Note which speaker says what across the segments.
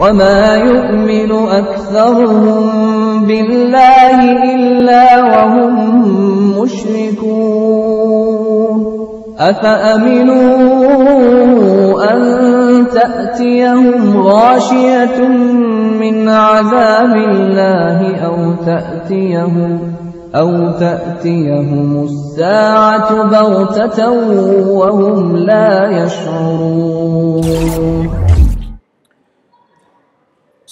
Speaker 1: وما يؤمن أكثرهم بالله إلا وهم مشركون أفأمنوا أن تأتيهم غاشية من عذاب الله أو تأتيهم أو تأتيهم الساعة بغتة وهم لا يشعرون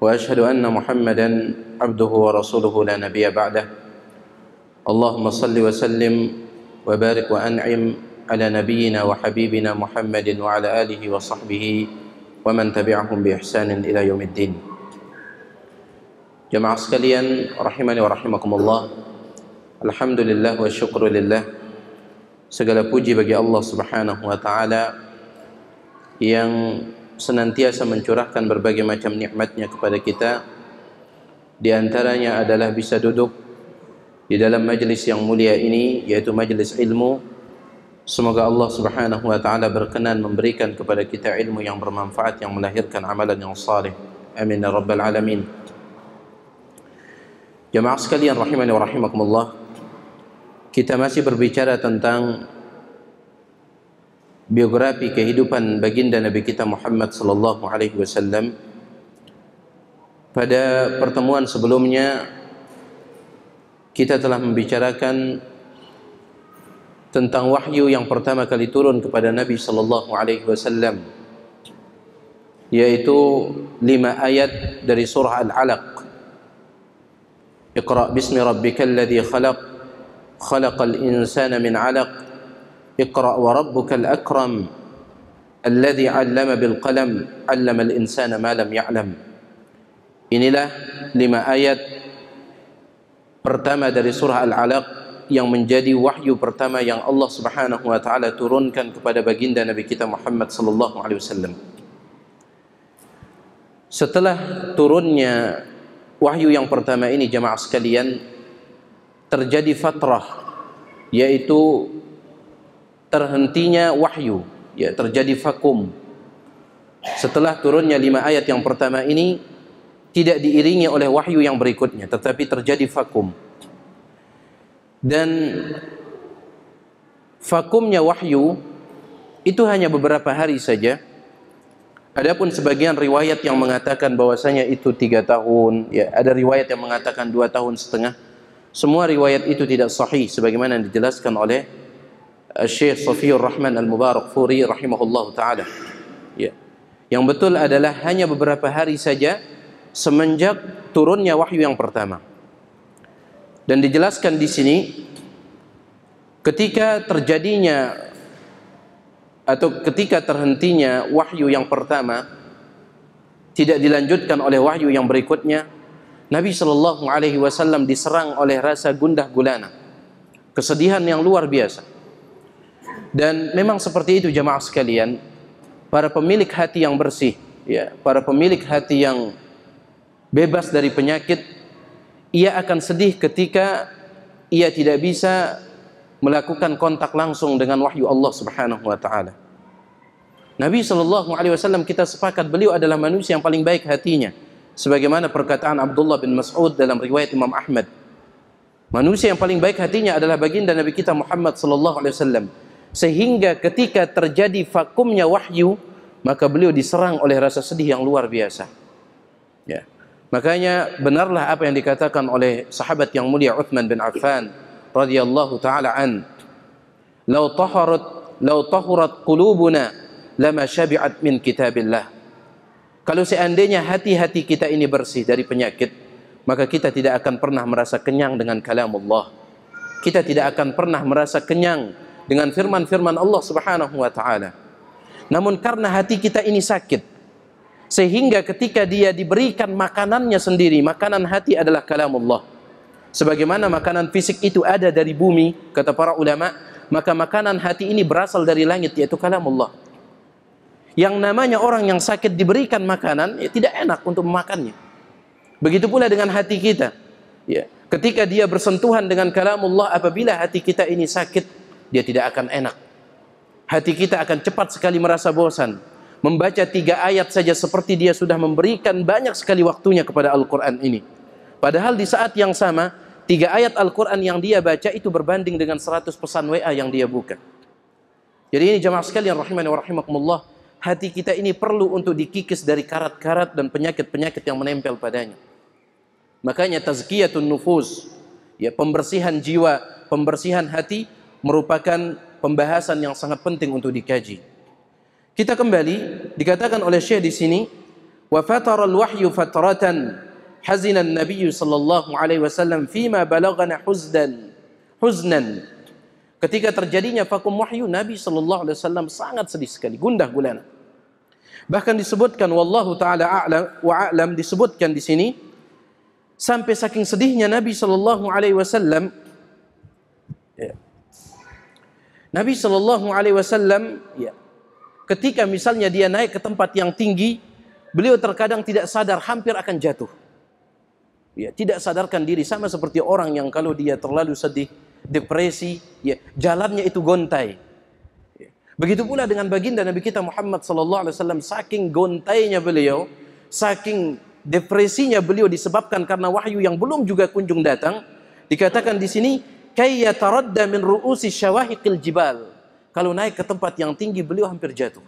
Speaker 1: واشهد ان محمدا عبده ورسوله لا نبي بعده اللهم صل وسلم وبارك وانعم على نبينا وحبيبنا محمد وعلى اله وصحبه ومن تبعهم باحسان الى يوم الدين جمع sekalian رحمني ورحمكم الله الحمد لله والشكر لله سجل puji bagi Allah Subhanahu wa yang senantiasa mencurahkan berbagai macam nikmatnya kepada kita di antaranya adalah bisa duduk di dalam majlis yang mulia ini yaitu majlis ilmu semoga Allah Subhanahu wa taala berkenan memberikan kepada kita ilmu yang bermanfaat yang melahirkan amalan yang saleh amin ya rabbal alamin jemaah sekalian rahimani wa rahimakumullah kita masih berbicara tentang biografi kehidupan baginda Nabi kita Muhammad sallallahu alaihi wasallam pada pertemuan sebelumnya kita telah membicarakan tentang wahyu yang pertama kali turun kepada Nabi sallallahu alaihi wasallam yaitu lima ayat dari surah Al-Alaq Iqra bismi rabbikal ladzi khalaq khalaqal insana min 'alaq اقرأ وربك الأكرم الذي علم بالقلم علم الانسان ما لم يعلم Inilah lima ayat pertama dari surah Al-Alaq yang menjadi wahyu pertama yang Allah Subhanahu wa taala turunkan kepada baginda Nabi kita Muhammad sallallahu alaihi wasallam. Setelah turunnya wahyu yang pertama ini jemaah sekalian terjadi fatrah yaitu terhentinya wahyu ya terjadi vakum setelah turunnya lima ayat yang pertama ini tidak diiringi oleh wahyu yang berikutnya tetapi terjadi vakum dan vakumnya wahyu itu hanya beberapa hari saja Adapun sebagian riwayat yang mengatakan bahwasanya itu tiga tahun, ya, ada riwayat yang mengatakan dua tahun setengah. Semua riwayat itu tidak sahih, sebagaimana dijelaskan oleh Syekh Safiyur Rahman Al-Mubarak Furi rahimahullah taala. Ya. Yang betul adalah hanya beberapa hari saja semenjak turunnya wahyu yang pertama. Dan dijelaskan di sini ketika terjadinya atau ketika terhentinya wahyu yang pertama tidak dilanjutkan oleh wahyu yang berikutnya Nabi Shallallahu alaihi wasallam diserang oleh rasa gundah gulana kesedihan yang luar biasa dan memang seperti itu jamaah sekalian, para pemilik hati yang bersih, ya, para pemilik hati yang bebas dari penyakit, ia akan sedih ketika ia tidak bisa melakukan kontak langsung dengan wahyu Allah Subhanahu wa taala. Nabi sallallahu alaihi wasallam kita sepakat beliau adalah manusia yang paling baik hatinya sebagaimana perkataan Abdullah bin Mas'ud dalam riwayat Imam Ahmad. Manusia yang paling baik hatinya adalah baginda Nabi kita Muhammad sallallahu alaihi wasallam sehingga ketika terjadi vakumnya wahyu maka beliau diserang oleh rasa sedih yang luar biasa ya makanya benarlah apa yang dikatakan oleh sahabat yang mulia Uthman bin Affan radhiyallahu taala an law taharat law tahurat qulubuna lama syabi'at min kitabillah kalau seandainya hati-hati kita ini bersih dari penyakit maka kita tidak akan pernah merasa kenyang dengan kalam Allah kita tidak akan pernah merasa kenyang dengan firman-firman Allah Subhanahu wa taala. Namun karena hati kita ini sakit sehingga ketika dia diberikan makanannya sendiri, makanan hati adalah Allah. Sebagaimana makanan fisik itu ada dari bumi, kata para ulama, maka makanan hati ini berasal dari langit yaitu Allah. Yang namanya orang yang sakit diberikan makanan, ya tidak enak untuk memakannya. Begitu pula dengan hati kita. Ya, ketika dia bersentuhan dengan Allah, apabila hati kita ini sakit, dia tidak akan enak. Hati kita akan cepat sekali merasa bosan. Membaca tiga ayat saja seperti dia sudah memberikan banyak sekali waktunya kepada Al-Quran ini. Padahal di saat yang sama, tiga ayat Al-Quran yang dia baca itu berbanding dengan seratus pesan WA yang dia buka. Jadi ini jamaah sekalian rahimani wa rahimakumullah, hati kita ini perlu untuk dikikis dari karat-karat dan penyakit-penyakit yang menempel padanya. Makanya tazkiyatun nufus, ya pembersihan jiwa, pembersihan hati merupakan pembahasan yang sangat penting untuk dikaji. Kita kembali dikatakan oleh Syekh di sini wa fatara al-wahyu fatratan hazina an-nabiy sallallahu alaihi wasallam ma balagana huzdan huznan ketika terjadinya vakum wahyu Nabi sallallahu alaihi wasallam sangat sedih sekali gundah gulana bahkan disebutkan wallahu taala a'lam wa a'lam disebutkan di sini sampai saking sedihnya Nabi sallallahu alaihi wasallam Nabi Shallallahu Alaihi Wasallam ya, ketika misalnya dia naik ke tempat yang tinggi, beliau terkadang tidak sadar hampir akan jatuh. Ya, tidak sadarkan diri sama seperti orang yang kalau dia terlalu sedih, depresi, ya, jalannya itu gontai. Ya, begitu pula dengan baginda Nabi kita Muhammad Shallallahu alaihi wasallam saking gontainya beliau, saking depresinya beliau disebabkan karena wahyu yang belum juga kunjung datang, dikatakan di sini kayya taradda min ru'usi syawahiqil jibal. Kalau naik ke tempat yang tinggi beliau hampir jatuh.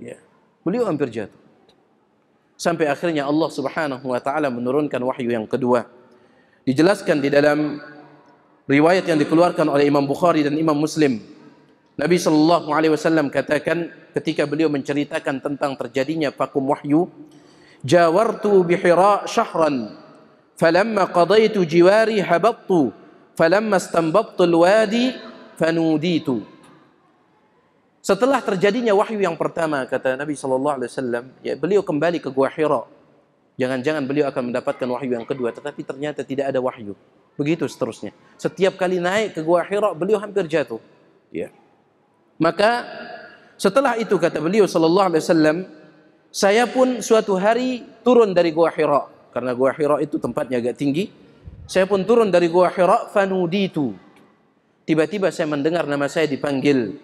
Speaker 1: Ya. Beliau hampir jatuh. Sampai akhirnya Allah Subhanahu wa taala menurunkan wahyu yang kedua. Dijelaskan di dalam riwayat yang dikeluarkan oleh Imam Bukhari dan Imam Muslim. Nabi sallallahu alaihi wasallam katakan ketika beliau menceritakan tentang terjadinya fakum wahyu, "Jawartu bihira syahran" فلما قضيت jiwari هبطت falamma stambabtul wadi fanuditu. Setelah terjadinya wahyu yang pertama kata Nabi sallallahu alaihi wasallam, ya beliau kembali ke gua Hira. Jangan-jangan beliau akan mendapatkan wahyu yang kedua, tetapi ternyata tidak ada wahyu. Begitu seterusnya. Setiap kali naik ke gua Hira, beliau hampir jatuh. Ya. Maka setelah itu kata beliau sallallahu alaihi wasallam, saya pun suatu hari turun dari gua Hira karena gua Hira itu tempatnya agak tinggi Saya pun turun dari gua Hira fanuditu. Tiba-tiba saya mendengar nama saya dipanggil.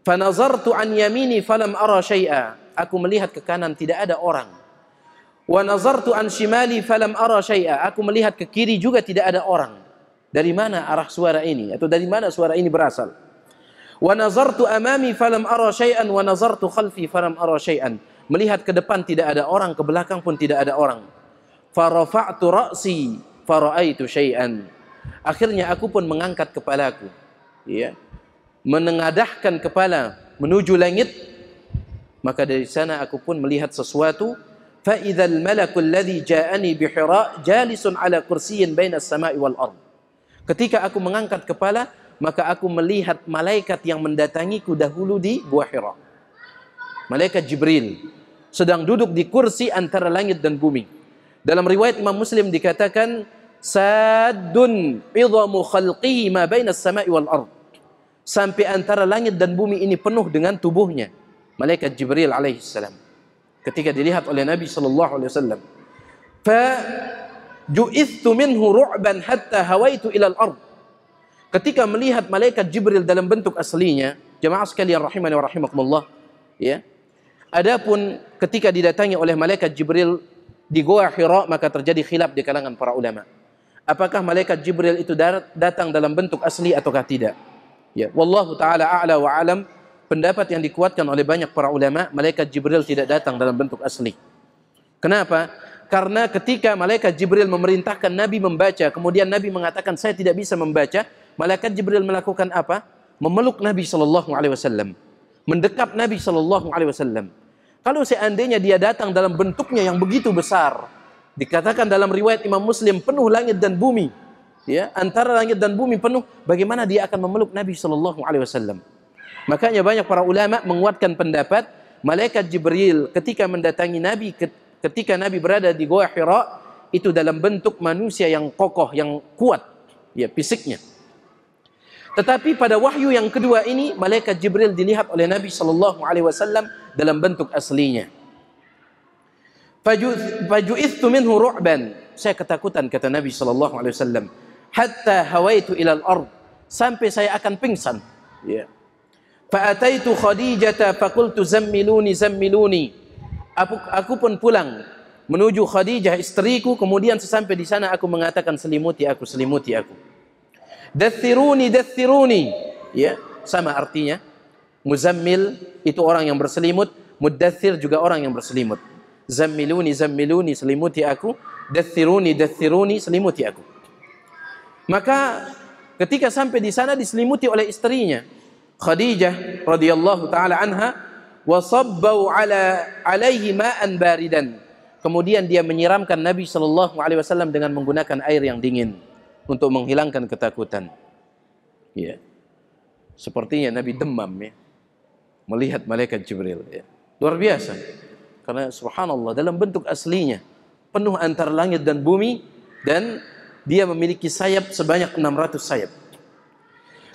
Speaker 1: Fanazartu an yamini falam ara syai'a. Aku melihat ke kanan tidak ada orang. Wa nazartu an shimali falam ara syai'a. Aku melihat ke kiri juga tidak ada orang. Dari mana arah suara ini atau dari mana suara ini berasal? Wa nazartu amami falam ara syai'an wa nazartu khalfi falam ara syai'an. Melihat ke depan tidak ada orang, ke belakang pun tidak ada orang. Farafa'tu ra'si faraitu syai'an akhirnya aku pun mengangkat kepalaku ya menengadahkan kepala menuju langit maka dari sana aku pun melihat sesuatu fa idzal malakul ladzi ja'ani bi hira jalisun ala kursiyyin bainas samai wal ard ketika aku mengangkat kepala maka aku melihat malaikat yang mendatangiku dahulu di gua hira malaikat jibril sedang duduk di kursi antara langit dan bumi dalam riwayat imam muslim dikatakan Sadun idhamu khalqihi ma bainas sama'i wal ard. Sampai antara langit dan bumi ini penuh dengan tubuhnya. Malaikat Jibril alaihissalam. Ketika dilihat oleh Nabi sallallahu alaihi wasallam. Fa ju'istu minhu ru'ban hatta hawaitu al ard. Ketika melihat malaikat Jibril dalam bentuk aslinya, jemaah sekalian rahimani wa rahimakumullah, ya. Adapun ketika didatangi oleh malaikat Jibril di Goa Hira maka terjadi khilaf di kalangan para ulama apakah malaikat Jibril itu datang dalam bentuk asli ataukah tidak. Ya, wallahu taala a'la wa alam. Pendapat yang dikuatkan oleh banyak para ulama, malaikat Jibril tidak datang dalam bentuk asli. Kenapa? Karena ketika malaikat Jibril memerintahkan Nabi membaca, kemudian Nabi mengatakan saya tidak bisa membaca, malaikat Jibril melakukan apa? Memeluk Nabi Shallallahu alaihi wasallam, mendekap Nabi Shallallahu alaihi wasallam. Kalau seandainya dia datang dalam bentuknya yang begitu besar, dikatakan dalam riwayat Imam Muslim penuh langit dan bumi ya antara langit dan bumi penuh bagaimana dia akan memeluk Nabi sallallahu alaihi wasallam makanya banyak para ulama menguatkan pendapat malaikat Jibril ketika mendatangi Nabi ketika Nabi berada di Gua Hira itu dalam bentuk manusia yang kokoh yang kuat ya fisiknya tetapi pada wahyu yang kedua ini malaikat Jibril dilihat oleh Nabi sallallahu alaihi wasallam dalam bentuk aslinya Faju'ithu minhu ru'ban. Saya ketakutan kata Nabi sallallahu alaihi wasallam. Hatta hawaitu ilal ard. Sampai saya akan pingsan. Ya. Yeah. Fa'ataitu Khadijah faqultu zammiluni zammiluni. Aku, aku pun pulang menuju Khadijah istriku kemudian sesampai di sana aku mengatakan selimuti aku selimuti aku. Dathiruni dathiruni. Ya, yeah. sama artinya. Muzammil itu orang yang berselimut, mudathir juga orang yang berselimut zammiluni zammiluni selimuti aku dathiruni dathiruni selimuti aku maka ketika sampai di sana diselimuti oleh istrinya Khadijah radhiyallahu taala anha wasabbau ala alaihi ma'an baridan kemudian dia menyiramkan Nabi sallallahu alaihi wasallam dengan menggunakan air yang dingin untuk menghilangkan ketakutan ya sepertinya Nabi demam ya melihat malaikat Jibril ya luar biasa karena subhanallah dalam bentuk aslinya penuh antara langit dan bumi dan dia memiliki sayap sebanyak 600 sayap.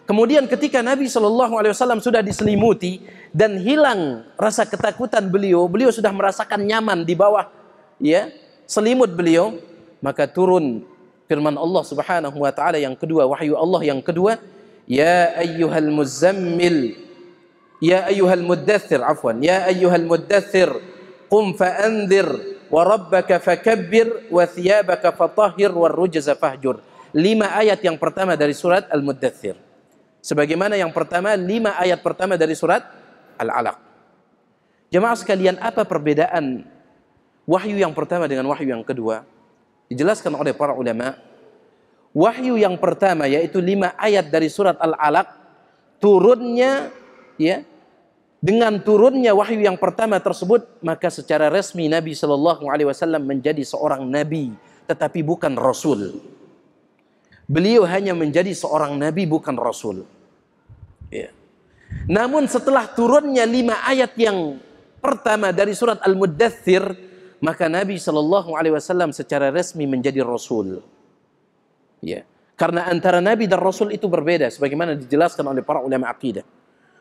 Speaker 1: Kemudian ketika Nabi Shallallahu Alaihi Wasallam sudah diselimuti dan hilang rasa ketakutan beliau, beliau sudah merasakan nyaman di bawah ya selimut beliau, maka turun firman Allah Subhanahu Wa Taala yang kedua, wahyu Allah yang kedua, ya ayyuhal muzammil, ya ayyuhal muddathir, afwan, ya ayyuhal muddathir, qum fa'anzir wa rabbaka fakabbir wa thiyabaka fatahhir wa rujza fahjur. Lima ayat yang pertama dari surat Al-Muddathir. Sebagaimana yang pertama, lima ayat pertama dari surat Al-Alaq. Jemaah sekalian, apa perbedaan wahyu yang pertama dengan wahyu yang kedua? Dijelaskan oleh para ulama, wahyu yang pertama yaitu lima ayat dari surat Al-Alaq turunnya ya dengan turunnya wahyu yang pertama tersebut, maka secara resmi Nabi Shallallahu Alaihi Wasallam menjadi seorang nabi, tetapi bukan rasul. Beliau hanya menjadi seorang nabi, bukan rasul. Ya. Namun setelah turunnya lima ayat yang pertama dari surat Al-Muddathir, maka Nabi Shallallahu Alaihi Wasallam secara resmi menjadi rasul. Ya. Karena antara Nabi dan Rasul itu berbeda, sebagaimana dijelaskan oleh para ulama akidah.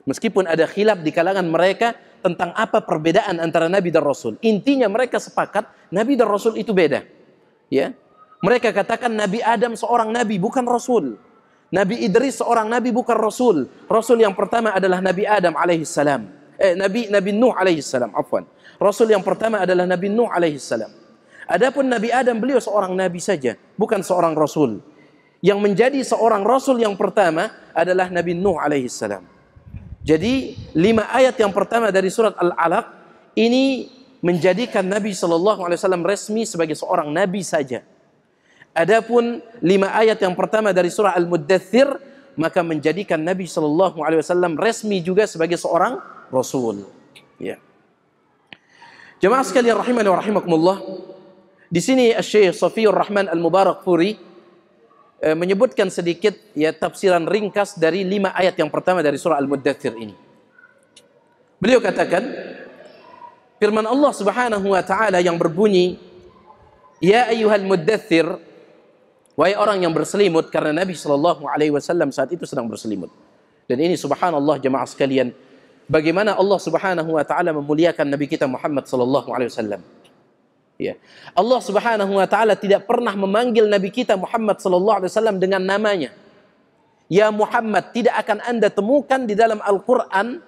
Speaker 1: Meskipun ada khilaf di kalangan mereka tentang apa perbedaan antara Nabi dan Rasul. Intinya mereka sepakat Nabi dan Rasul itu beda. Ya. Mereka katakan Nabi Adam seorang Nabi bukan Rasul. Nabi Idris seorang Nabi bukan Rasul. Rasul yang pertama adalah Nabi Adam alaihi salam. Eh, Nabi Nabi Nuh alaihi salam. Afwan. Rasul yang pertama adalah Nabi Nuh alaihi salam. Adapun Nabi Adam beliau seorang Nabi saja, bukan seorang Rasul. Yang menjadi seorang Rasul yang pertama adalah Nabi Nuh alaihi salam. Jadi lima ayat yang pertama dari surat Al-Alaq ini menjadikan Nabi Shallallahu Alaihi Wasallam resmi sebagai seorang nabi saja. Adapun lima ayat yang pertama dari surah Al-Muddathir maka menjadikan Nabi Shallallahu Alaihi Wasallam resmi juga sebagai seorang rasul. Ya. Jemaah sekalian rahimani wa rahimakumullah. Di sini Syekh Safiur Rahman Al-Mubarak Furi Eh, menyebutkan sedikit ya tafsiran ringkas dari lima ayat yang pertama dari surah Al-Muddathir ini. Beliau katakan, firman Allah subhanahu wa ta'ala yang berbunyi, Ya ayuhal muddathir, wahai orang yang berselimut, karena Nabi sallallahu alaihi wasallam saat itu sedang berselimut. Dan ini subhanallah jemaah sekalian, bagaimana Allah subhanahu wa ta'ala memuliakan Nabi kita Muhammad sallallahu alaihi wasallam. Ya. Allah Subhanahu wa taala tidak pernah memanggil nabi kita Muhammad sallallahu alaihi wasallam dengan namanya. Ya Muhammad, tidak akan Anda temukan di dalam Al-Qur'an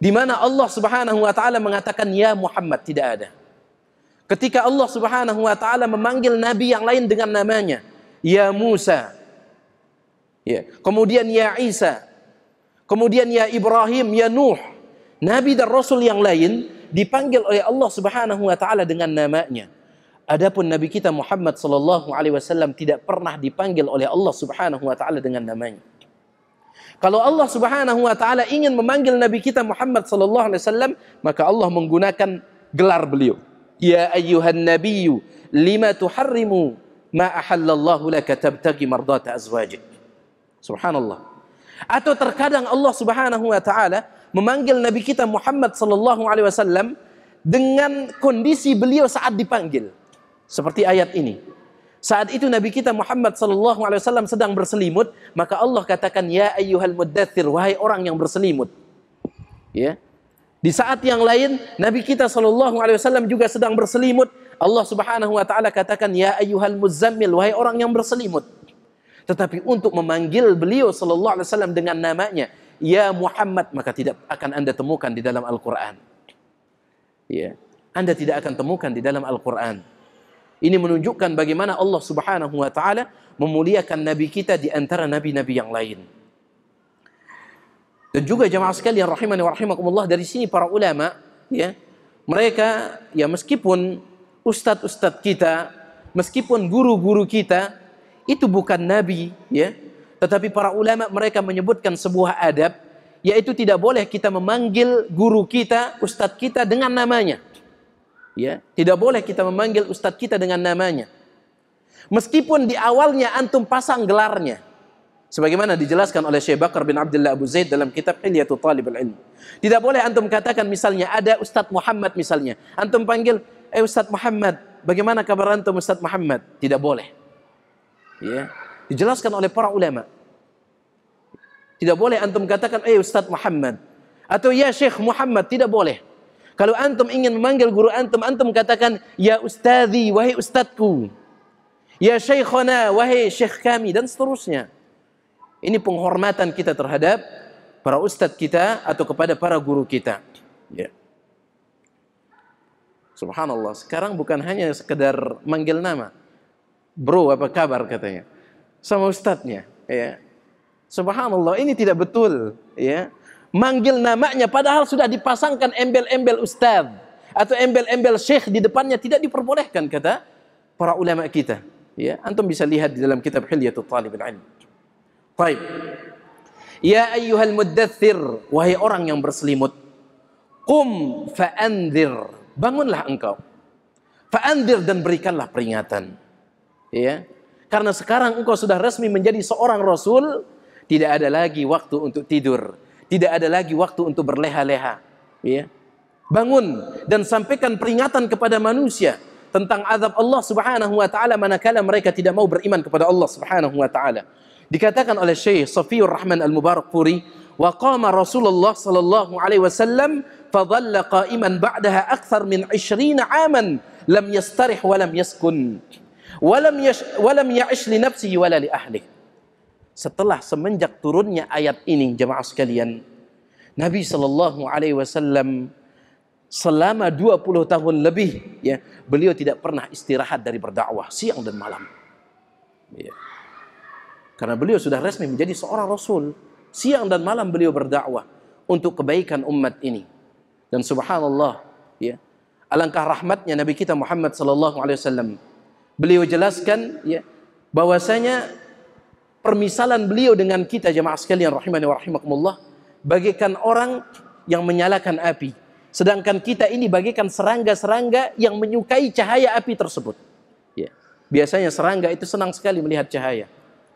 Speaker 1: di mana Allah Subhanahu wa taala mengatakan ya Muhammad, tidak ada. Ketika Allah Subhanahu wa taala memanggil nabi yang lain dengan namanya, ya Musa. Ya, kemudian ya Isa. Kemudian ya Ibrahim, ya Nuh. Nabi dan rasul yang lain dipanggil oleh Allah Subhanahu wa taala dengan namanya. Adapun Nabi kita Muhammad sallallahu alaihi wasallam tidak pernah dipanggil oleh Allah Subhanahu wa taala dengan namanya. Kalau Allah Subhanahu wa taala ingin memanggil Nabi kita Muhammad sallallahu alaihi wasallam, maka Allah menggunakan gelar beliau. Ya ayyuhan nabiyyu lima tuharrimu ma ahallallahu laka tabtagi mardata azwajik. Subhanallah. Atau terkadang Allah Subhanahu wa taala memanggil Nabi kita Muhammad sallallahu alaihi wasallam dengan kondisi beliau saat dipanggil. Seperti ayat ini. Saat itu Nabi kita Muhammad sallallahu alaihi wasallam sedang berselimut, maka Allah katakan ya ayyuhal muddatsir wahai orang yang berselimut. Ya. Di saat yang lain Nabi kita sallallahu alaihi wasallam juga sedang berselimut. Allah Subhanahu wa taala katakan ya ayyuhal muzammil wahai orang yang berselimut. Tetapi untuk memanggil beliau sallallahu alaihi wasallam dengan namanya, ya Muhammad maka tidak akan Anda temukan di dalam Al-Qur'an. Ya. Anda tidak akan temukan di dalam Al-Qur'an. Ini menunjukkan bagaimana Allah Subhanahu wa taala memuliakan nabi kita di antara nabi-nabi yang lain. Dan juga jemaah sekalian rahimani wa rahimakumullah dari sini para ulama ya mereka ya meskipun ustadz-ustadz kita meskipun guru-guru kita itu bukan nabi ya tetapi para ulama mereka menyebutkan sebuah adab yaitu tidak boleh kita memanggil guru kita, ustadz kita dengan namanya. Ya, tidak boleh kita memanggil ustadz kita dengan namanya. Meskipun di awalnya antum pasang gelarnya. Sebagaimana dijelaskan oleh Syekh Bakar bin Abdullah Abu Zaid dalam kitab Hilyatul Talib Ilm. Tidak boleh antum katakan misalnya ada Ustadz Muhammad misalnya. Antum panggil, eh Ustadz Muhammad, bagaimana kabar antum Ustadz Muhammad? Tidak boleh. Ya. Dijelaskan oleh para ulama. Tidak boleh antum katakan, eh Ustaz Muhammad. Atau ya Syekh Muhammad, tidak boleh. Kalau antum ingin memanggil guru antum, antum katakan, ya Ustazi, wahai ustadzku Ya Syekhona, wahai Syekh kami, dan seterusnya. Ini penghormatan kita terhadap para ustadz kita atau kepada para guru kita. Ya. Subhanallah, sekarang bukan hanya sekedar manggil nama. Bro, apa kabar katanya sama ustadznya. Ya. Subhanallah, ini tidak betul. Ya. Manggil namanya padahal sudah dipasangkan embel-embel ustadz atau embel-embel syekh di depannya tidak diperbolehkan kata para ulama kita. Ya, antum bisa lihat di dalam kitab Hilyatul Talib al Baik. Ya ayyuhal muddathir, wahai orang yang berselimut. Qum fa'andir. Bangunlah engkau. Fa'andir dan berikanlah peringatan. Ya. Karena sekarang engkau sudah resmi menjadi seorang rasul, tidak ada lagi waktu untuk tidur, tidak ada lagi waktu untuk berleha-leha. Ya. Bangun dan sampaikan peringatan kepada manusia tentang azab Allah Subhanahu wa taala manakala mereka tidak mau beriman kepada Allah Subhanahu wa taala. Dikatakan oleh Syekh Safiur Rahman Al-Mubarak Puri, wa qama Rasulullah sallallahu alaihi wasallam dhalla qa'iman ba'daha akthar min 20 aman lam yastarih wa lam yaskun walam yash, walam ya'ish wala ahli. Setelah semenjak turunnya ayat ini jemaah sekalian, Nabi Shallallahu alaihi wasallam selama 20 tahun lebih ya, beliau tidak pernah istirahat dari berdakwah siang dan malam. Ya. Karena beliau sudah resmi menjadi seorang rasul. Siang dan malam beliau berdakwah untuk kebaikan umat ini. Dan subhanallah, ya. Alangkah rahmatnya Nabi kita Muhammad sallallahu alaihi wasallam Beliau jelaskan ya bahwasanya permisalan beliau dengan kita jemaah sekalian rahimani wa rahimakumullah bagaikan orang yang menyalakan api. Sedangkan kita ini bagaikan serangga-serangga yang menyukai cahaya api tersebut. Ya. Biasanya serangga itu senang sekali melihat cahaya.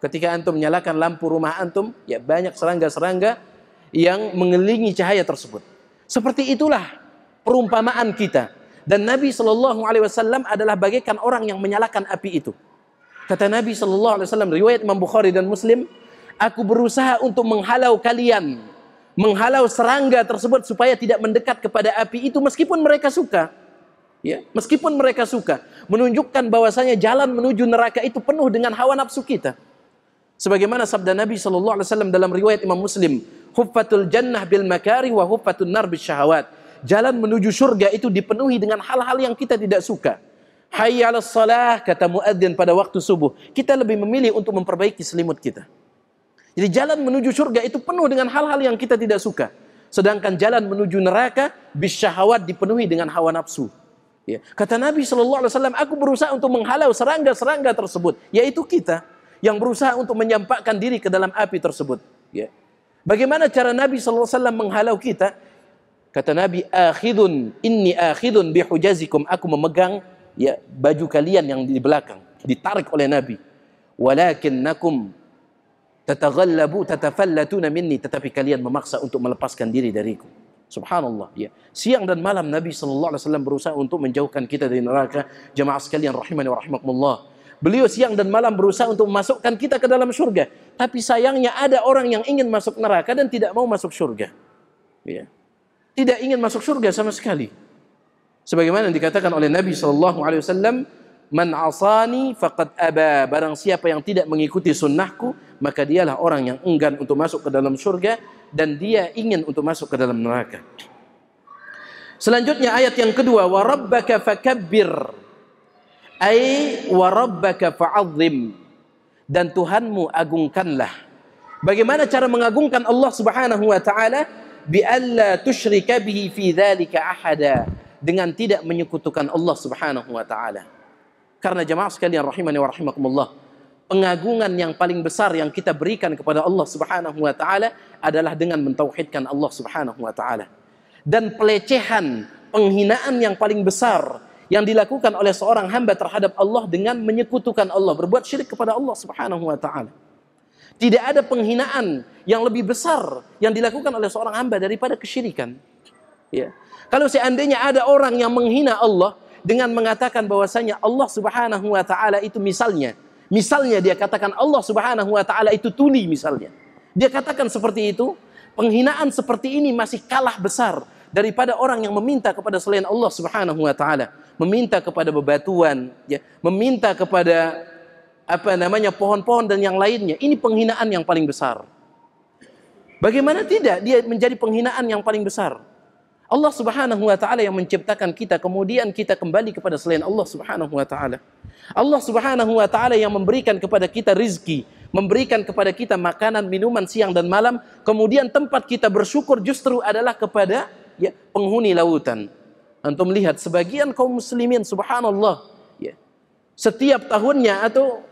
Speaker 1: Ketika antum menyalakan lampu rumah antum, ya banyak serangga-serangga yang mengelilingi cahaya tersebut. Seperti itulah perumpamaan kita dan Nabi Shallallahu Alaihi Wasallam adalah bagaikan orang yang menyalakan api itu. Kata Nabi Shallallahu Alaihi Wasallam riwayat Imam Bukhari dan Muslim, aku berusaha untuk menghalau kalian, menghalau serangga tersebut supaya tidak mendekat kepada api itu meskipun mereka suka. Ya, meskipun mereka suka, menunjukkan bahwasanya jalan menuju neraka itu penuh dengan hawa nafsu kita. Sebagaimana sabda Nabi Shallallahu Alaihi Wasallam dalam riwayat Imam Muslim, "Huffatul jannah bil makari wa nar bil syahwat." jalan menuju surga itu dipenuhi dengan hal-hal yang kita tidak suka. Hayya ala salah, kata muadzin pada waktu subuh. Kita lebih memilih untuk memperbaiki selimut kita. Jadi jalan menuju surga itu penuh dengan hal-hal yang kita tidak suka. Sedangkan jalan menuju neraka, bisyahawat dipenuhi dengan hawa nafsu. Ya. Kata Nabi Shallallahu Alaihi Wasallam, aku berusaha untuk menghalau serangga-serangga tersebut, yaitu kita yang berusaha untuk menyampakkan diri ke dalam api tersebut. Ya. Bagaimana cara Nabi Shallallahu Alaihi Wasallam menghalau kita? Kata Nabi, akhidun, inni akhidun bihujazikum. Aku memegang ya, baju kalian yang di belakang. Ditarik oleh Nabi. Walakinnakum tataghallabu tatafallatuna minni. Tetapi kalian memaksa untuk melepaskan diri dariku. Subhanallah. Ya. Siang dan malam Nabi SAW berusaha untuk menjauhkan kita dari neraka. Jemaah sekalian rahimani wa rahmatullah. Beliau siang dan malam berusaha untuk memasukkan kita ke dalam surga. Tapi sayangnya ada orang yang ingin masuk neraka dan tidak mau masuk surga. Ya. Yeah tidak ingin masuk surga sama sekali. Sebagaimana yang dikatakan oleh Nabi sallallahu alaihi wasallam, "Man asani faqad aba." Barang siapa yang tidak mengikuti sunnahku, maka dialah orang yang enggan untuk masuk ke dalam surga dan dia ingin untuk masuk ke dalam neraka. Selanjutnya ayat yang kedua, "Wa rabbaka fakabbir." Ai wa rabbaka fa'azzim. Dan Tuhanmu agungkanlah. Bagaimana cara mengagungkan Allah Subhanahu wa taala? bi alla bihi fi dzalika ahada dengan tidak menyekutukan Allah Subhanahu wa taala. Karena jemaah sekalian rahimani wa rahimakumullah, pengagungan yang paling besar yang kita berikan kepada Allah Subhanahu wa taala adalah dengan mentauhidkan Allah Subhanahu wa taala. Dan pelecehan, penghinaan yang paling besar yang dilakukan oleh seorang hamba terhadap Allah dengan menyekutukan Allah, berbuat syirik kepada Allah Subhanahu wa taala. Tidak ada penghinaan yang lebih besar yang dilakukan oleh seorang hamba daripada kesyirikan. Ya. Kalau seandainya ada orang yang menghina Allah dengan mengatakan bahwasanya Allah Subhanahu wa taala itu misalnya, misalnya dia katakan Allah Subhanahu wa taala itu tuli misalnya. Dia katakan seperti itu, penghinaan seperti ini masih kalah besar daripada orang yang meminta kepada selain Allah Subhanahu wa taala, meminta kepada bebatuan, ya, meminta kepada apa namanya pohon-pohon dan yang lainnya. Ini penghinaan yang paling besar. Bagaimana tidak dia menjadi penghinaan yang paling besar? Allah Subhanahu wa taala yang menciptakan kita kemudian kita kembali kepada selain Allah Subhanahu wa taala. Allah Subhanahu wa taala yang memberikan kepada kita rizki, memberikan kepada kita makanan, minuman siang dan malam, kemudian tempat kita bersyukur justru adalah kepada ya, penghuni lautan. Antum melihat sebagian kaum muslimin subhanallah ya, setiap tahunnya atau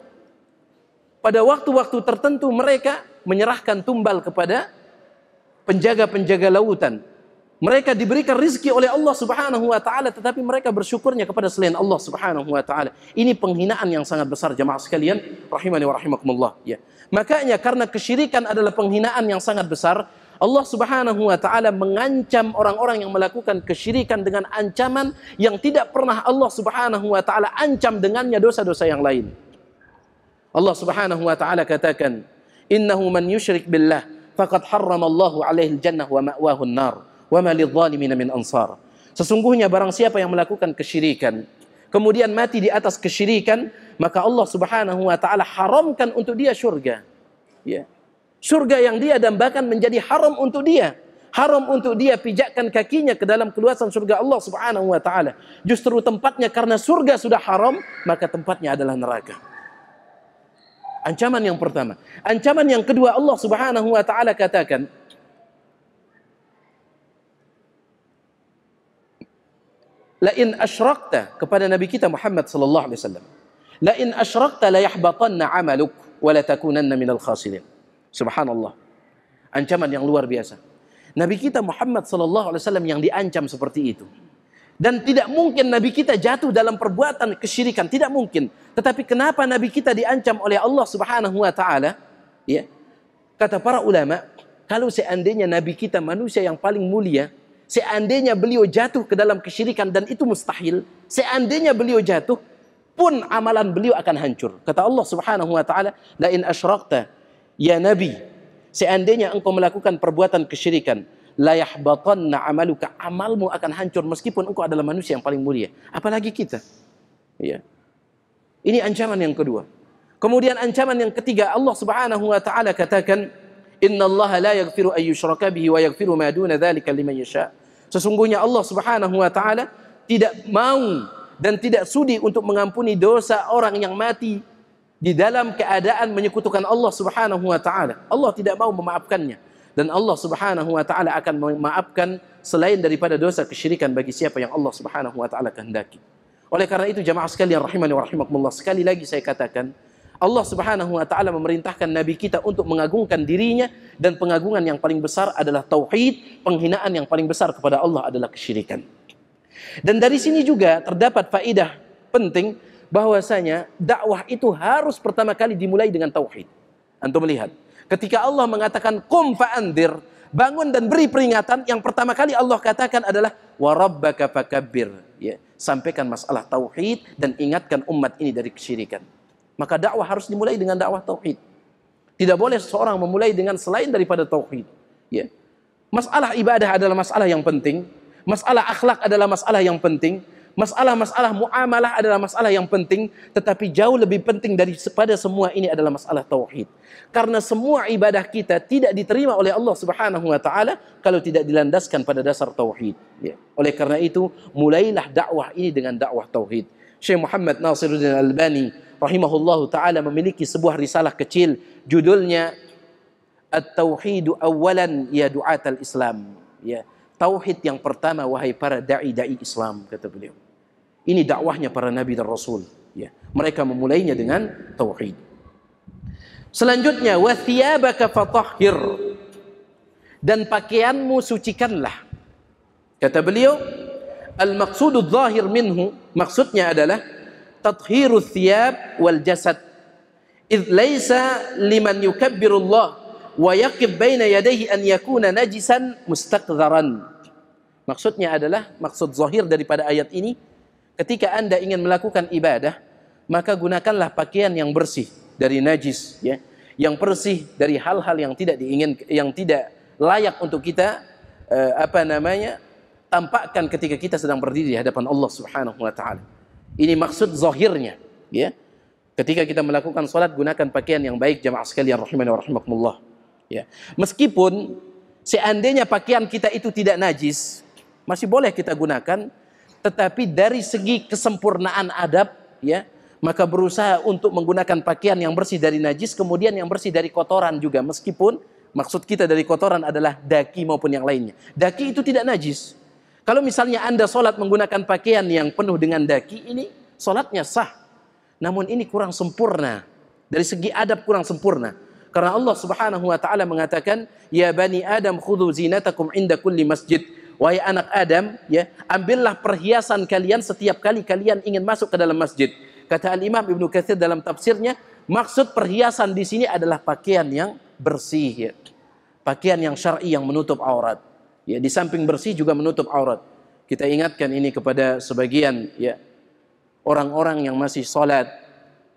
Speaker 1: pada waktu-waktu tertentu mereka menyerahkan tumbal kepada penjaga-penjaga lautan. Mereka diberikan rizki oleh Allah Subhanahu wa taala tetapi mereka bersyukurnya kepada selain Allah Subhanahu wa taala. Ini penghinaan yang sangat besar jemaah sekalian rahimani wa rahimakumullah ya. Makanya karena kesyirikan adalah penghinaan yang sangat besar, Allah Subhanahu wa taala mengancam orang-orang yang melakukan kesyirikan dengan ancaman yang tidak pernah Allah Subhanahu wa taala ancam dengannya dosa-dosa yang lain. Allah Subhanahu wa taala katakan, "Innahu man yusyrik billah faqad Allahu alaihi jannah wa ma'wahu nar wa ma lidzalimina min ansar." Sesungguhnya barang siapa yang melakukan kesyirikan, kemudian mati di atas kesyirikan, maka Allah Subhanahu wa taala haramkan untuk dia surga. Ya. Surga yang dia dambakan menjadi haram untuk dia. Haram untuk dia pijakkan kakinya ke dalam keluasan surga Allah Subhanahu wa taala. Justru tempatnya karena surga sudah haram, maka tempatnya adalah neraka. Ancaman yang pertama. Ancaman yang kedua Allah Subhanahu wa taala katakan Lain asyraqta kepada Nabi kita Muhammad sallallahu alaihi wasallam. Lain asyraqta la yahbatanna 'amaluk wa la takunanna minal khasirin. Subhanallah. Ancaman yang luar biasa. Nabi kita Muhammad sallallahu alaihi wasallam yang diancam seperti itu. Dan tidak mungkin Nabi kita jatuh dalam perbuatan kesyirikan, tidak mungkin. Tetapi kenapa Nabi kita diancam oleh Allah Subhanahu wa taala? Ya. Kata para ulama, kalau seandainya Nabi kita manusia yang paling mulia, seandainya beliau jatuh ke dalam kesyirikan dan itu mustahil, seandainya beliau jatuh pun amalan beliau akan hancur. Kata Allah Subhanahu wa taala, "La in ya nabi, seandainya engkau melakukan perbuatan kesyirikan, la yahbatanna amaluka amalmu akan hancur meskipun engkau adalah manusia yang paling mulia apalagi kita ya ini ancaman yang kedua kemudian ancaman yang ketiga Allah Subhanahu wa taala katakan innallaha la yaghfiru ay yushraka bihi wa yaghfiru ma duna dhalika liman yasha sesungguhnya Allah Subhanahu wa taala tidak mau dan tidak sudi untuk mengampuni dosa orang yang mati di dalam keadaan menyekutukan Allah Subhanahu wa taala Allah tidak mau memaafkannya dan Allah Subhanahu wa taala akan memaafkan selain daripada dosa kesyirikan bagi siapa yang Allah Subhanahu wa taala kehendaki. Oleh karena itu jemaah sekalian rahimani wa rahimakumullah sekali lagi saya katakan Allah Subhanahu wa taala memerintahkan nabi kita untuk mengagungkan dirinya dan pengagungan yang paling besar adalah tauhid, penghinaan yang paling besar kepada Allah adalah kesyirikan. Dan dari sini juga terdapat faidah penting bahwasanya dakwah itu harus pertama kali dimulai dengan tauhid. Antum melihat Ketika Allah mengatakan kum fa'andir, bangun dan beri peringatan, yang pertama kali Allah katakan adalah warabbaka fakabbir. Ya, sampaikan masalah tauhid dan ingatkan umat ini dari kesyirikan. Maka dakwah harus dimulai dengan dakwah tauhid. Tidak boleh seseorang memulai dengan selain daripada tauhid. Ya. Masalah ibadah adalah masalah yang penting, masalah akhlak adalah masalah yang penting, Masalah-masalah muamalah adalah masalah yang penting tetapi jauh lebih penting daripada semua ini adalah masalah tauhid. Karena semua ibadah kita tidak diterima oleh Allah Subhanahu wa taala kalau tidak dilandaskan pada dasar tauhid. Ya. Oleh karena itu, mulailah dakwah ini dengan dakwah tauhid. Syekh Muhammad Nasiruddin Al Albani rahimahullah taala memiliki sebuah risalah kecil judulnya At-Tauhidu Awalan Ya Du'at Al-Islam. Ya. Tauhid yang pertama wahai para da'i-da'i Islam kata beliau. Ini dakwahnya para nabi dan rasul. Ya. Mereka memulainya dengan tauhid. Selanjutnya wasiyabaka fatahhir. Dan pakaianmu sucikanlah. Kata beliau, al-maqsudu dhahir minhu maksudnya adalah tathhiru thiyab wal jasad. Idh laisa liman yukabbiru Allah wa yaqif baina yadayhi an yakuna najisan mustaqdharan. Maksudnya adalah maksud zahir daripada ayat ini ketika Anda ingin melakukan ibadah, maka gunakanlah pakaian yang bersih dari najis ya, yang bersih dari hal-hal yang tidak diingin yang tidak layak untuk kita eh, apa namanya? tampakkan ketika kita sedang berdiri di hadapan Allah Subhanahu wa taala. Ini maksud zahirnya, ya. Ketika kita melakukan salat gunakan pakaian yang baik jamaah sekalian rahimani wa rahimakumullah. Ya. Meskipun seandainya pakaian kita itu tidak najis, masih boleh kita gunakan tetapi dari segi kesempurnaan adab ya maka berusaha untuk menggunakan pakaian yang bersih dari najis kemudian yang bersih dari kotoran juga meskipun maksud kita dari kotoran adalah daki maupun yang lainnya daki itu tidak najis kalau misalnya anda sholat menggunakan pakaian yang penuh dengan daki ini sholatnya sah namun ini kurang sempurna dari segi adab kurang sempurna karena Allah Subhanahu wa taala mengatakan ya bani adam khudhu zinatakum inda kulli masjid wahai anak Adam, ya, ambillah perhiasan kalian setiap kali kalian ingin masuk ke dalam masjid. Kata Al-Imam Ibnu Katsir dalam tafsirnya, maksud perhiasan di sini adalah pakaian yang bersih ya. Pakaian yang syar'i yang menutup aurat. Ya, di samping bersih juga menutup aurat. Kita ingatkan ini kepada sebagian ya orang-orang yang masih salat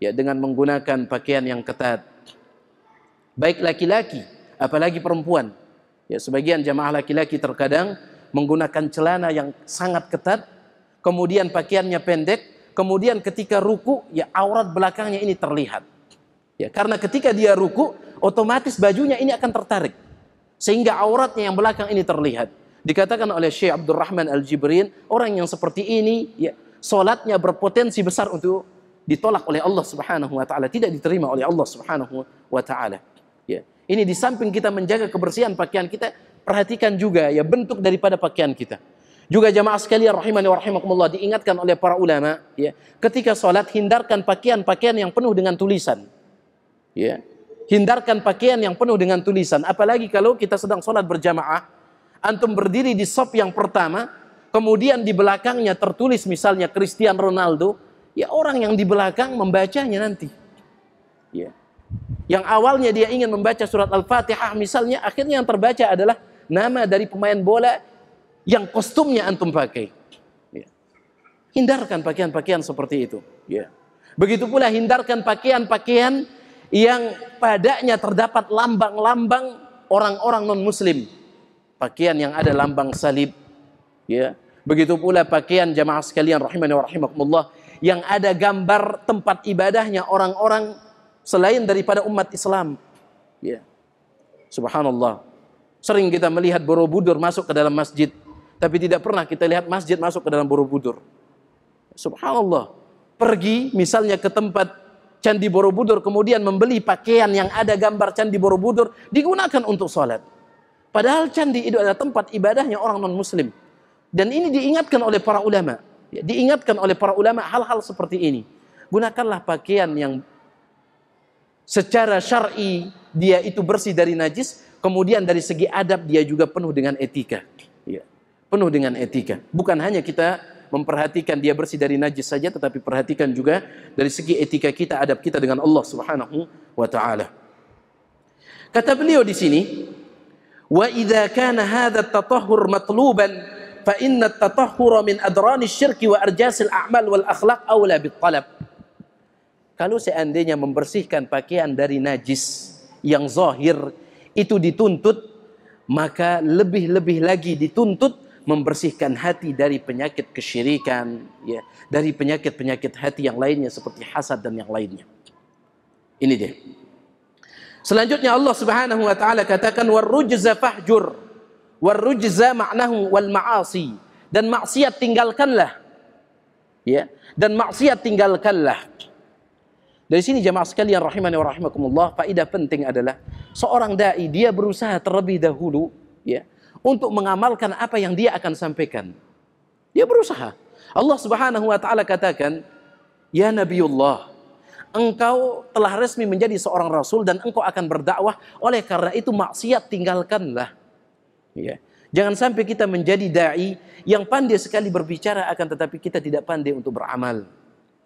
Speaker 1: ya dengan menggunakan pakaian yang ketat. Baik laki-laki apalagi perempuan. Ya, sebagian jamaah laki-laki terkadang menggunakan celana yang sangat ketat, kemudian pakaiannya pendek, kemudian ketika ruku ya aurat belakangnya ini terlihat. Ya, karena ketika dia ruku, otomatis bajunya ini akan tertarik. Sehingga auratnya yang belakang ini terlihat. Dikatakan oleh Syekh Abdurrahman Al-Jibrin, orang yang seperti ini ya solatnya berpotensi besar untuk ditolak oleh Allah Subhanahu wa taala, tidak diterima oleh Allah Subhanahu wa taala. Ya. Ini di samping kita menjaga kebersihan pakaian kita, perhatikan juga ya bentuk daripada pakaian kita. Juga jamaah sekalian rahimani wa rahimakumullah diingatkan oleh para ulama ya, ketika salat hindarkan pakaian-pakaian yang penuh dengan tulisan. Ya. Hindarkan pakaian yang penuh dengan tulisan, apalagi kalau kita sedang salat berjamaah, antum berdiri di sop yang pertama, kemudian di belakangnya tertulis misalnya Cristiano Ronaldo, ya orang yang di belakang membacanya nanti. Ya. Yang awalnya dia ingin membaca surat Al-Fatihah misalnya, akhirnya yang terbaca adalah nama dari pemain bola yang kostumnya antum pakai. Ya. Hindarkan pakaian-pakaian seperti itu. Ya. Begitu pula hindarkan pakaian-pakaian yang padanya terdapat lambang-lambang orang-orang non-muslim. Pakaian yang ada lambang salib. Ya. Begitu pula pakaian jamaah sekalian rahimani wa rahimakumullah yang ada gambar tempat ibadahnya orang-orang selain daripada umat Islam. Ya. Subhanallah. Sering kita melihat Borobudur masuk ke dalam masjid, tapi tidak pernah kita lihat masjid masuk ke dalam Borobudur. Subhanallah. Pergi misalnya ke tempat Candi Borobudur, kemudian membeli pakaian yang ada gambar Candi Borobudur, digunakan untuk sholat. Padahal candi itu adalah tempat ibadahnya orang non-muslim. Dan ini diingatkan oleh para ulama. Ya, diingatkan oleh para ulama hal-hal seperti ini. Gunakanlah pakaian yang secara syar'i dia itu bersih dari najis, Kemudian dari segi adab dia juga penuh dengan etika. Ya. Penuh dengan etika. Bukan hanya kita memperhatikan dia bersih dari najis saja tetapi perhatikan juga dari segi etika kita, adab kita dengan Allah Subhanahu wa taala. Kata beliau di sini, "Wa idza kana hadha at-tatahhur matluban fa inna at-tatahhura min adrani syirki wa arjasil a'mal wal akhlaq aula bit talab." Kalau seandainya membersihkan pakaian dari najis yang zahir itu dituntut, maka lebih-lebih lagi dituntut membersihkan hati dari penyakit kesyirikan, ya, dari penyakit-penyakit hati yang lainnya seperti hasad dan yang lainnya. Ini dia. Selanjutnya Allah Subhanahu wa taala katakan warujza fahjur. Warujza maknahu wal ma'asi. Dan maksiat tinggalkanlah. Ya, dan maksiat tinggalkanlah. Dari sini jamaah sekalian rahimani wa rahimakumullah, faedah penting adalah seorang dai dia berusaha terlebih dahulu ya untuk mengamalkan apa yang dia akan sampaikan. Dia berusaha. Allah Subhanahu wa taala katakan, "Ya Nabiullah, engkau telah resmi menjadi seorang rasul dan engkau akan berdakwah, oleh karena itu maksiat tinggalkanlah." Ya. Jangan sampai kita menjadi dai yang pandai sekali berbicara akan tetapi kita tidak pandai untuk beramal.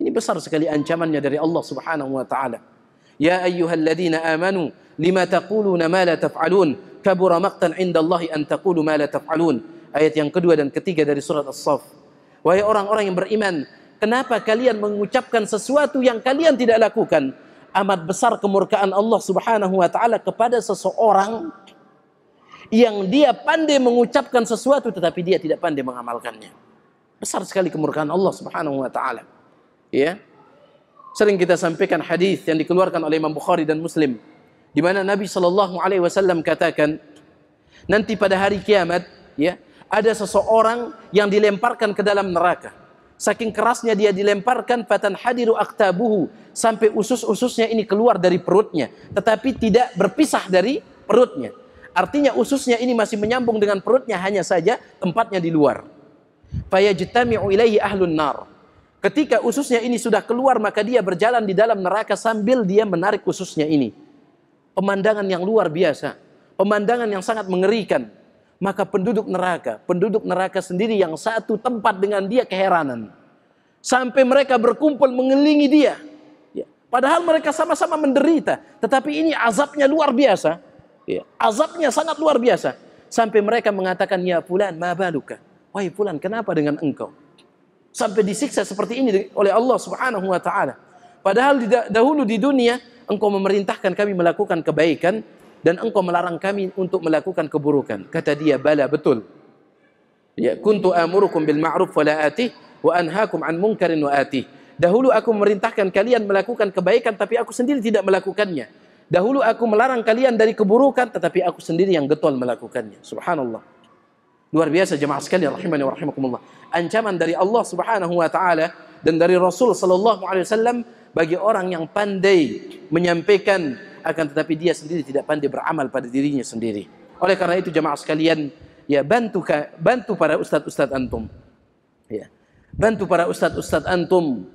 Speaker 1: Ini besar sekali ancamannya dari Allah Subhanahu wa taala. Ya ayyuhalladzina amanu lima taquluna ma la taf'alun kabura maqtan 'inda Allah an taqulu ma la taf'alun. Ayat yang kedua dan ketiga dari surat As-Saff. Wahai orang-orang yang beriman, kenapa kalian mengucapkan sesuatu yang kalian tidak lakukan? Amat besar kemurkaan Allah Subhanahu wa taala kepada seseorang yang dia pandai mengucapkan sesuatu tetapi dia tidak pandai mengamalkannya. Besar sekali kemurkaan Allah Subhanahu wa taala ya sering kita sampaikan hadis yang dikeluarkan oleh Imam Bukhari dan Muslim di mana Nabi Shallallahu Alaihi Wasallam katakan nanti pada hari kiamat ya ada seseorang yang dilemparkan ke dalam neraka saking kerasnya dia dilemparkan fatan hadiru aktabuhu sampai usus-ususnya ini keluar dari perutnya tetapi tidak berpisah dari perutnya artinya ususnya ini masih menyambung dengan perutnya hanya saja tempatnya di luar fayajtami'u ilaihi ahlun nar Ketika ususnya ini sudah keluar, maka dia berjalan di dalam neraka sambil dia menarik ususnya ini. Pemandangan yang luar biasa, pemandangan yang sangat mengerikan. Maka penduduk neraka, penduduk neraka sendiri yang satu tempat dengan dia keheranan. Sampai mereka berkumpul mengelilingi dia. Ya, padahal mereka sama-sama menderita. Tetapi ini azabnya luar biasa. Ya, azabnya sangat luar biasa. Sampai mereka mengatakan, Ya Fulan, ma baluka. Wahai Fulan, kenapa dengan engkau? sampai disiksa seperti ini oleh Allah Subhanahu wa taala. Padahal dahulu di dunia engkau memerintahkan kami melakukan kebaikan dan engkau melarang kami untuk melakukan keburukan. Kata dia, "Bala, betul." Ya, kuntu amurukum bil ma'ruf wa la'ati wa anhaakum an munkarin wa ati. Dahulu aku memerintahkan kalian melakukan kebaikan tapi aku sendiri tidak melakukannya. Dahulu aku melarang kalian dari keburukan tetapi aku sendiri yang getol melakukannya. Subhanallah. Luar biasa jemaah sekalian ya rahimani wa rahimakumullah. Ancaman dari Allah Subhanahu wa taala dan dari Rasul sallallahu alaihi wasallam bagi orang yang pandai menyampaikan akan tetapi dia sendiri tidak pandai beramal pada dirinya sendiri. Oleh karena itu jemaah sekalian, ya bantu bantu para ustaz-ustaz antum. Ya. Bantu para ustaz-ustaz antum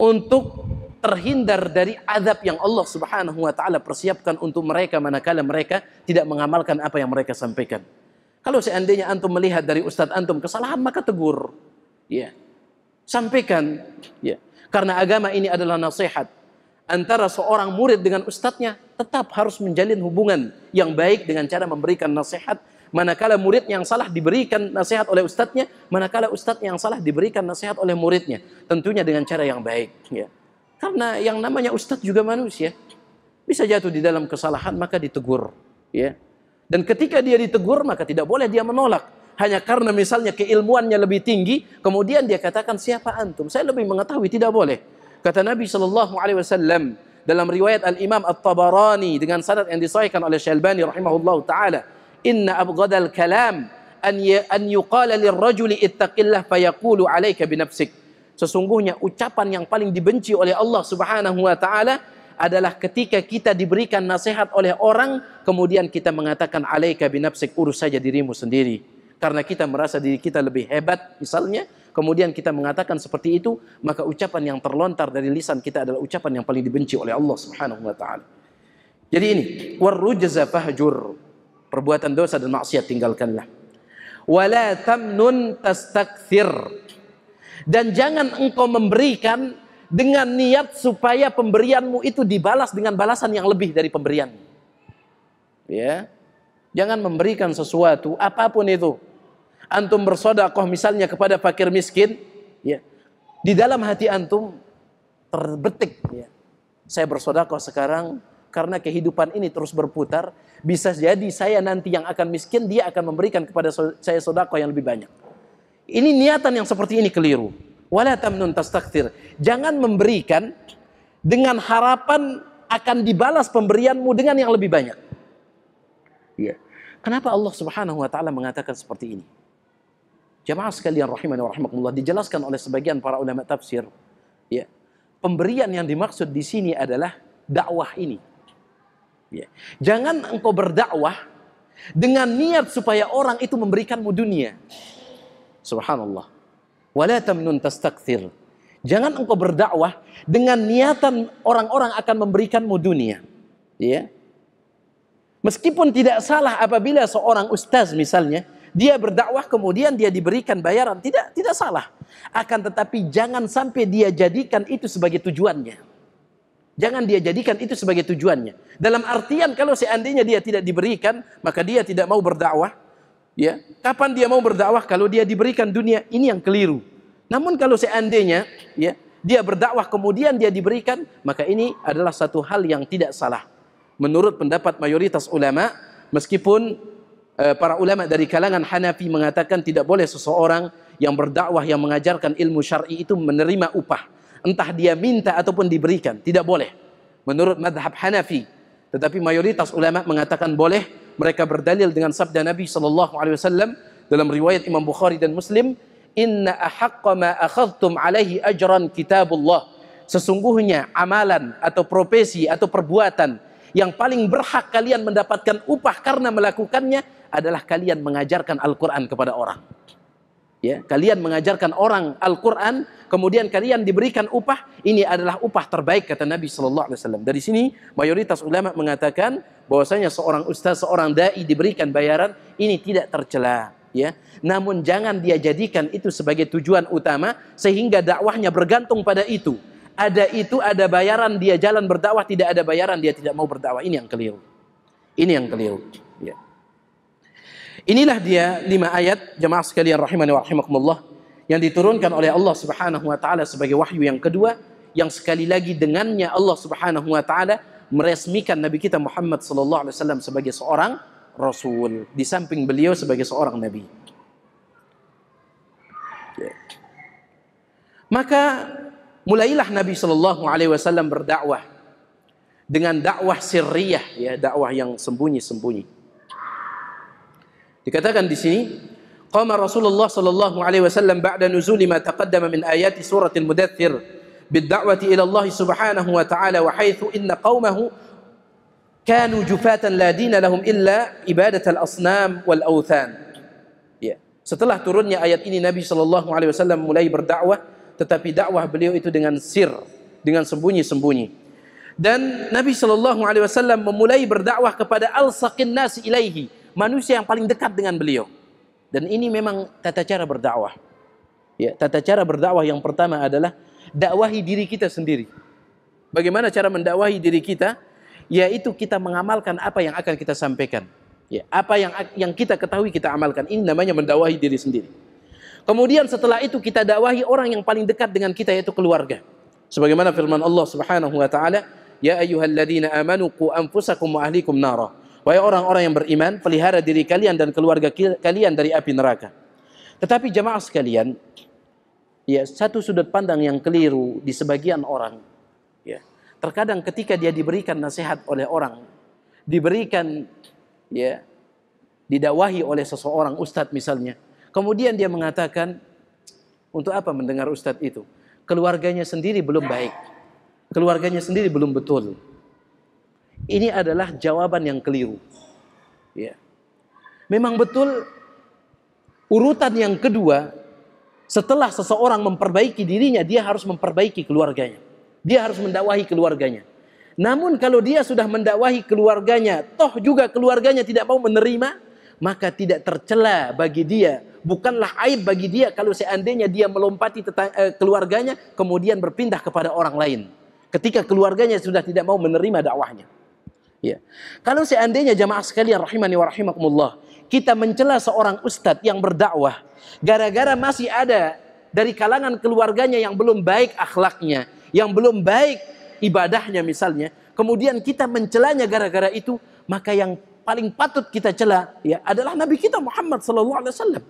Speaker 1: untuk terhindar dari azab yang Allah Subhanahu wa taala persiapkan untuk mereka manakala mereka tidak mengamalkan apa yang mereka sampaikan. Kalau seandainya antum melihat dari ustadz antum kesalahan maka tegur. Ya. Sampaikan ya. Karena agama ini adalah nasihat antara seorang murid dengan ustadznya tetap harus menjalin hubungan yang baik dengan cara memberikan nasihat manakala murid yang salah diberikan nasihat oleh ustadznya manakala ustadz yang salah diberikan nasihat oleh muridnya tentunya dengan cara yang baik ya karena yang namanya ustadz juga manusia bisa jatuh di dalam kesalahan maka ditegur ya dan ketika dia ditegur maka tidak boleh dia menolak. Hanya karena misalnya keilmuannya lebih tinggi, kemudian dia katakan siapa antum? Saya lebih mengetahui, tidak boleh. Kata Nabi Shallallahu Alaihi Wasallam dalam riwayat Al Imam At Tabarani dengan sanad yang disahihkan oleh Syalbani rahimahullah taala, Inna abghadal kalam an ya, an yuqala lirrajuli ittaqillah fayaqulu alayka binafsik. Sesungguhnya ucapan yang paling dibenci oleh Allah Subhanahu wa taala adalah ketika kita diberikan nasihat oleh orang, kemudian kita mengatakan alaika binafsik, urus saja dirimu sendiri. Karena kita merasa diri kita lebih hebat, misalnya, kemudian kita mengatakan seperti itu, maka ucapan yang terlontar dari lisan kita adalah ucapan yang paling dibenci oleh Allah Subhanahu wa taala. Jadi ini, warujza fahjur. Perbuatan dosa dan maksiat tinggalkanlah. Wala tamnun tastakthir. Dan jangan engkau memberikan dengan niat supaya pemberianmu itu dibalas dengan balasan yang lebih dari pemberian, Ya. Jangan memberikan sesuatu apapun itu. Antum bersodakoh misalnya kepada fakir miskin, ya. Di dalam hati antum terbetik ya. Saya bersodakoh sekarang karena kehidupan ini terus berputar, bisa jadi saya nanti yang akan miskin, dia akan memberikan kepada saya sodako yang lebih banyak. Ini niatan yang seperti ini keliru. Wala tamnun tastakthir. Jangan memberikan dengan harapan akan dibalas pemberianmu dengan yang lebih banyak. Ya. Kenapa Allah Subhanahu wa taala mengatakan seperti ini? Jamaah sekalian rahimani wa rahmakumullah dijelaskan oleh sebagian para ulama tafsir, ya. Pemberian yang dimaksud di sini adalah dakwah ini. Ya. Jangan engkau berdakwah dengan niat supaya orang itu memberikanmu dunia. Subhanallah tastakthir. Jangan engkau berdakwah dengan niatan orang-orang akan memberikanmu dunia. Ya. Meskipun tidak salah apabila seorang ustaz misalnya dia berdakwah kemudian dia diberikan bayaran, tidak tidak salah. Akan tetapi jangan sampai dia jadikan itu sebagai tujuannya. Jangan dia jadikan itu sebagai tujuannya. Dalam artian kalau seandainya dia tidak diberikan, maka dia tidak mau berdakwah, Ya, kapan dia mau berdakwah kalau dia diberikan dunia? Ini yang keliru. Namun kalau seandainya ya, dia berdakwah kemudian dia diberikan, maka ini adalah satu hal yang tidak salah. Menurut pendapat mayoritas ulama, meskipun eh, para ulama dari kalangan Hanafi mengatakan tidak boleh seseorang yang berdakwah yang mengajarkan ilmu syar'i itu menerima upah, entah dia minta ataupun diberikan, tidak boleh. Menurut madhab Hanafi, tetapi mayoritas ulama mengatakan boleh mereka berdalil dengan sabda Nabi sallallahu alaihi wasallam dalam riwayat Imam Bukhari dan Muslim, "Inna ahaqqa ma akhadhtum alaihi ajran kitabullah." Sesungguhnya amalan atau profesi atau perbuatan yang paling berhak kalian mendapatkan upah karena melakukannya adalah kalian mengajarkan Al-Qur'an kepada orang ya kalian mengajarkan orang Al-Qur'an kemudian kalian diberikan upah ini adalah upah terbaik kata Nabi sallallahu alaihi wasallam dari sini mayoritas ulama mengatakan bahwasanya seorang ustaz seorang dai diberikan bayaran ini tidak tercela ya namun jangan dia jadikan itu sebagai tujuan utama sehingga dakwahnya bergantung pada itu ada itu ada bayaran dia jalan berdakwah tidak ada bayaran dia tidak mau berdakwah ini yang keliru ini yang keliru ya Inilah dia lima ayat jemaah sekalian rahimani wa rahimakumullah yang diturunkan oleh Allah Subhanahu wa taala sebagai wahyu yang kedua yang sekali lagi dengannya Allah Subhanahu wa taala meresmikan Nabi kita Muhammad sallallahu alaihi wasallam sebagai seorang rasul di samping beliau sebagai seorang nabi. Maka mulailah Nabi sallallahu Alaihi Wasallam berdakwah dengan dakwah sirriyah, ya dakwah yang sembunyi-sembunyi. Dikatakan di sini, qama Rasulullah sallallahu alaihi wasallam ba'da nuzuli ma taqaddama min ayati suratil mudaththir bid ila Allah subhanahu wa ta'ala wa haitsu inna qaumahu kanu jufatan la dina lahum illa al asnam wal authan. Ya. Setelah turunnya ayat ini Nabi sallallahu alaihi wasallam mulai berdakwah tetapi dakwah beliau itu dengan sir, dengan sembunyi-sembunyi dan Nabi Shallallahu Alaihi Wasallam memulai berdakwah kepada al saqin nas ilaihi manusia yang paling dekat dengan beliau. Dan ini memang tata cara berdakwah. Ya, tata cara berdakwah yang pertama adalah dakwahi diri kita sendiri. Bagaimana cara mendakwahi diri kita? Yaitu kita mengamalkan apa yang akan kita sampaikan. Ya, apa yang yang kita ketahui kita amalkan. Ini namanya mendakwahi diri sendiri. Kemudian setelah itu kita dakwahi orang yang paling dekat dengan kita yaitu keluarga. Sebagaimana firman Allah Subhanahu wa taala, "Ya ayyuhalladzina amanu qu anfusakum wa ahlikum nara." Wahai orang-orang yang beriman, pelihara diri kalian dan keluarga kalian dari api neraka. Tetapi jemaah sekalian, ya satu sudut pandang yang keliru di sebagian orang. Ya, terkadang ketika dia diberikan nasihat oleh orang, diberikan ya didawahi oleh seseorang ustadz misalnya, kemudian dia mengatakan untuk apa mendengar ustadz itu? Keluarganya sendiri belum baik, keluarganya sendiri belum betul ini adalah jawaban yang keliru. Ya. Memang betul urutan yang kedua setelah seseorang memperbaiki dirinya dia harus memperbaiki keluarganya. Dia harus mendakwahi keluarganya. Namun kalau dia sudah mendakwahi keluarganya, toh juga keluarganya tidak mau menerima, maka tidak tercela bagi dia. Bukanlah aib bagi dia kalau seandainya dia melompati eh, keluarganya kemudian berpindah kepada orang lain. Ketika keluarganya sudah tidak mau menerima dakwahnya. Ya. Kalau seandainya jamaah sekalian rahimani wa rahimakumullah, kita mencela seorang ustadz yang berdakwah gara-gara masih ada dari kalangan keluarganya yang belum baik akhlaknya, yang belum baik ibadahnya misalnya, kemudian kita mencelanya gara-gara itu, maka yang paling patut kita cela ya adalah nabi kita Muhammad sallallahu alaihi wasallam.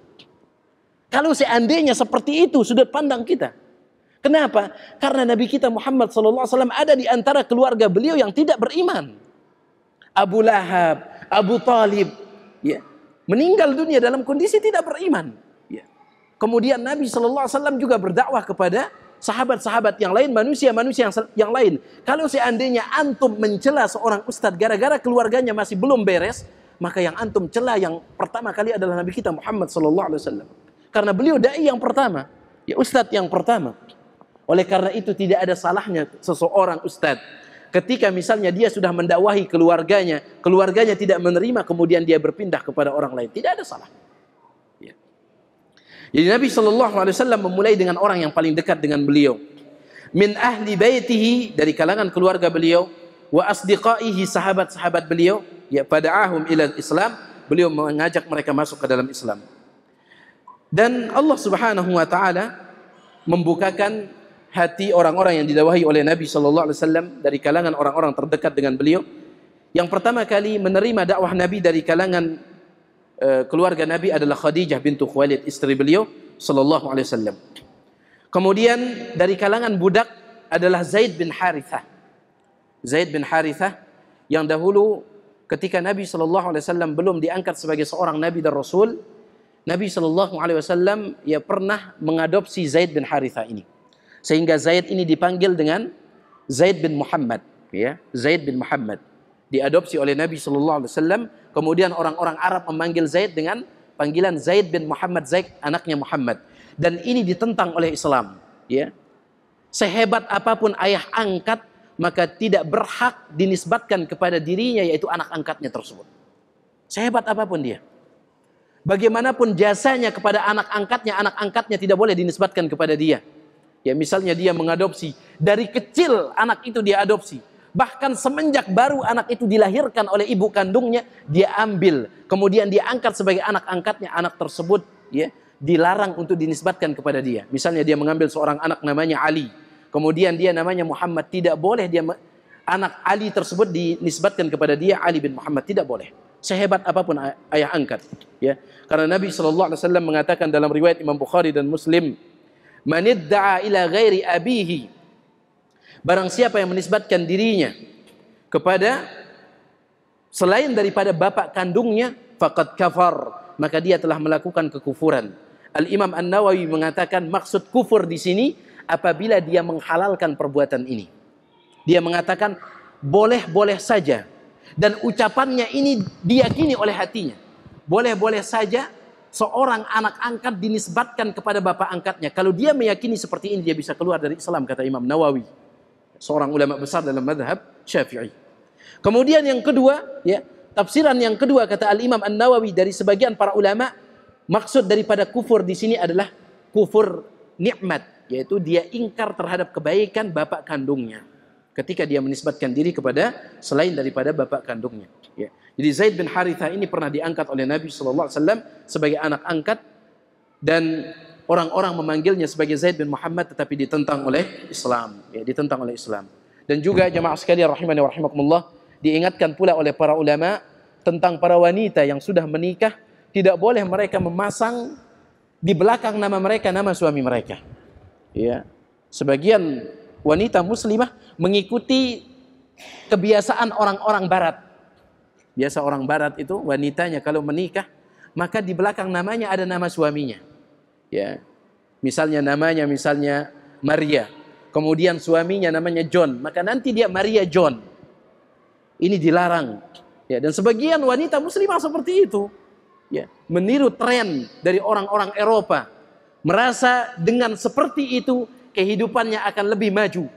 Speaker 1: Kalau seandainya seperti itu sudut pandang kita. Kenapa? Karena nabi kita Muhammad sallallahu alaihi wasallam ada di antara keluarga beliau yang tidak beriman. Abu Lahab, Abu Talib, ya, meninggal dunia dalam kondisi tidak beriman. Ya. Kemudian Nabi Shallallahu Alaihi Wasallam juga berdakwah kepada sahabat-sahabat yang lain, manusia-manusia yang, yang lain. Kalau seandainya antum mencela seorang ustadz gara-gara keluarganya masih belum beres, maka yang antum cela yang pertama kali adalah Nabi kita Muhammad Shallallahu Alaihi Wasallam. Karena beliau dai yang pertama, ya ustadz yang pertama. Oleh karena itu tidak ada salahnya seseorang ustadz ketika misalnya dia sudah mendakwahi keluarganya, keluarganya tidak menerima, kemudian dia berpindah kepada orang lain, tidak ada salah. Ya. Jadi Nabi Shallallahu Alaihi Wasallam memulai dengan orang yang paling dekat dengan beliau, min ahli baitihi dari kalangan keluarga beliau, wa asdiqaihi sahabat-sahabat beliau, ya pada ahum ila Islam, beliau mengajak mereka masuk ke dalam Islam. Dan Allah Subhanahu wa taala membukakan hati orang-orang yang didawahi oleh Nabi saw dari kalangan orang-orang terdekat dengan beliau. Yang pertama kali menerima dakwah Nabi dari kalangan uh, keluarga Nabi adalah Khadijah bintu Khuwailid, istri beliau saw. Kemudian dari kalangan budak adalah Zaid bin Harithah. Zaid bin Harithah yang dahulu ketika Nabi saw belum diangkat sebagai seorang nabi dan rasul, Nabi saw alaihi pernah mengadopsi Zaid bin Harithah ini. Sehingga Zaid ini dipanggil dengan Zaid bin Muhammad, ya. Zaid bin Muhammad diadopsi oleh Nabi Shallallahu Alaihi Wasallam. Kemudian orang-orang Arab memanggil Zaid dengan panggilan Zaid bin Muhammad Zaid anaknya Muhammad. Dan ini ditentang oleh Islam. Ya, sehebat apapun ayah angkat maka tidak berhak dinisbatkan kepada dirinya yaitu anak angkatnya tersebut. Sehebat apapun dia. Bagaimanapun jasanya kepada anak angkatnya, anak angkatnya tidak boleh dinisbatkan kepada dia. Ya misalnya dia mengadopsi. Dari kecil anak itu dia adopsi. Bahkan semenjak baru anak itu dilahirkan oleh ibu kandungnya, dia ambil. Kemudian dia angkat sebagai anak angkatnya. Anak tersebut ya dilarang untuk dinisbatkan kepada dia. Misalnya dia mengambil seorang anak namanya Ali. Kemudian dia namanya Muhammad. Tidak boleh dia anak Ali tersebut dinisbatkan kepada dia Ali bin Muhammad. Tidak boleh. Sehebat apapun ayah angkat. ya Karena Nabi SAW mengatakan dalam riwayat Imam Bukhari dan Muslim, manidda'a ila ghairi abihi barang siapa yang menisbatkan dirinya kepada selain daripada bapak kandungnya faqad kafar maka dia telah melakukan kekufuran Al Imam An-Nawawi mengatakan maksud kufur di sini apabila dia menghalalkan perbuatan ini dia mengatakan boleh-boleh saja dan ucapannya ini diyakini oleh hatinya boleh-boleh saja seorang anak angkat dinisbatkan kepada bapak angkatnya. Kalau dia meyakini seperti ini, dia bisa keluar dari Islam, kata Imam Nawawi. Seorang ulama besar dalam madhab syafi'i. Kemudian yang kedua, ya tafsiran yang kedua kata Al-Imam An-Nawawi dari sebagian para ulama, maksud daripada kufur di sini adalah kufur nikmat, yaitu dia ingkar terhadap kebaikan bapak kandungnya ketika dia menisbatkan diri kepada selain daripada bapak kandungnya. Ya. Jadi Zaid bin Haritha ini pernah diangkat oleh Nabi SAW sebagai anak angkat dan orang-orang memanggilnya sebagai Zaid bin Muhammad tetapi ditentang oleh Islam. Ya, ditentang oleh Islam. Dan juga jemaah sekalian rahimahnya wa diingatkan pula oleh para ulama tentang para wanita yang sudah menikah tidak boleh mereka memasang di belakang nama mereka nama suami mereka. Ya. Sebagian wanita muslimah mengikuti kebiasaan orang-orang barat. Biasa orang barat itu wanitanya kalau menikah maka di belakang namanya ada nama suaminya. Ya. Misalnya namanya misalnya Maria. Kemudian suaminya namanya John, maka nanti dia Maria John. Ini dilarang. Ya, dan sebagian wanita muslimah seperti itu. Ya, meniru tren dari orang-orang Eropa merasa dengan seperti itu kehidupannya akan lebih maju.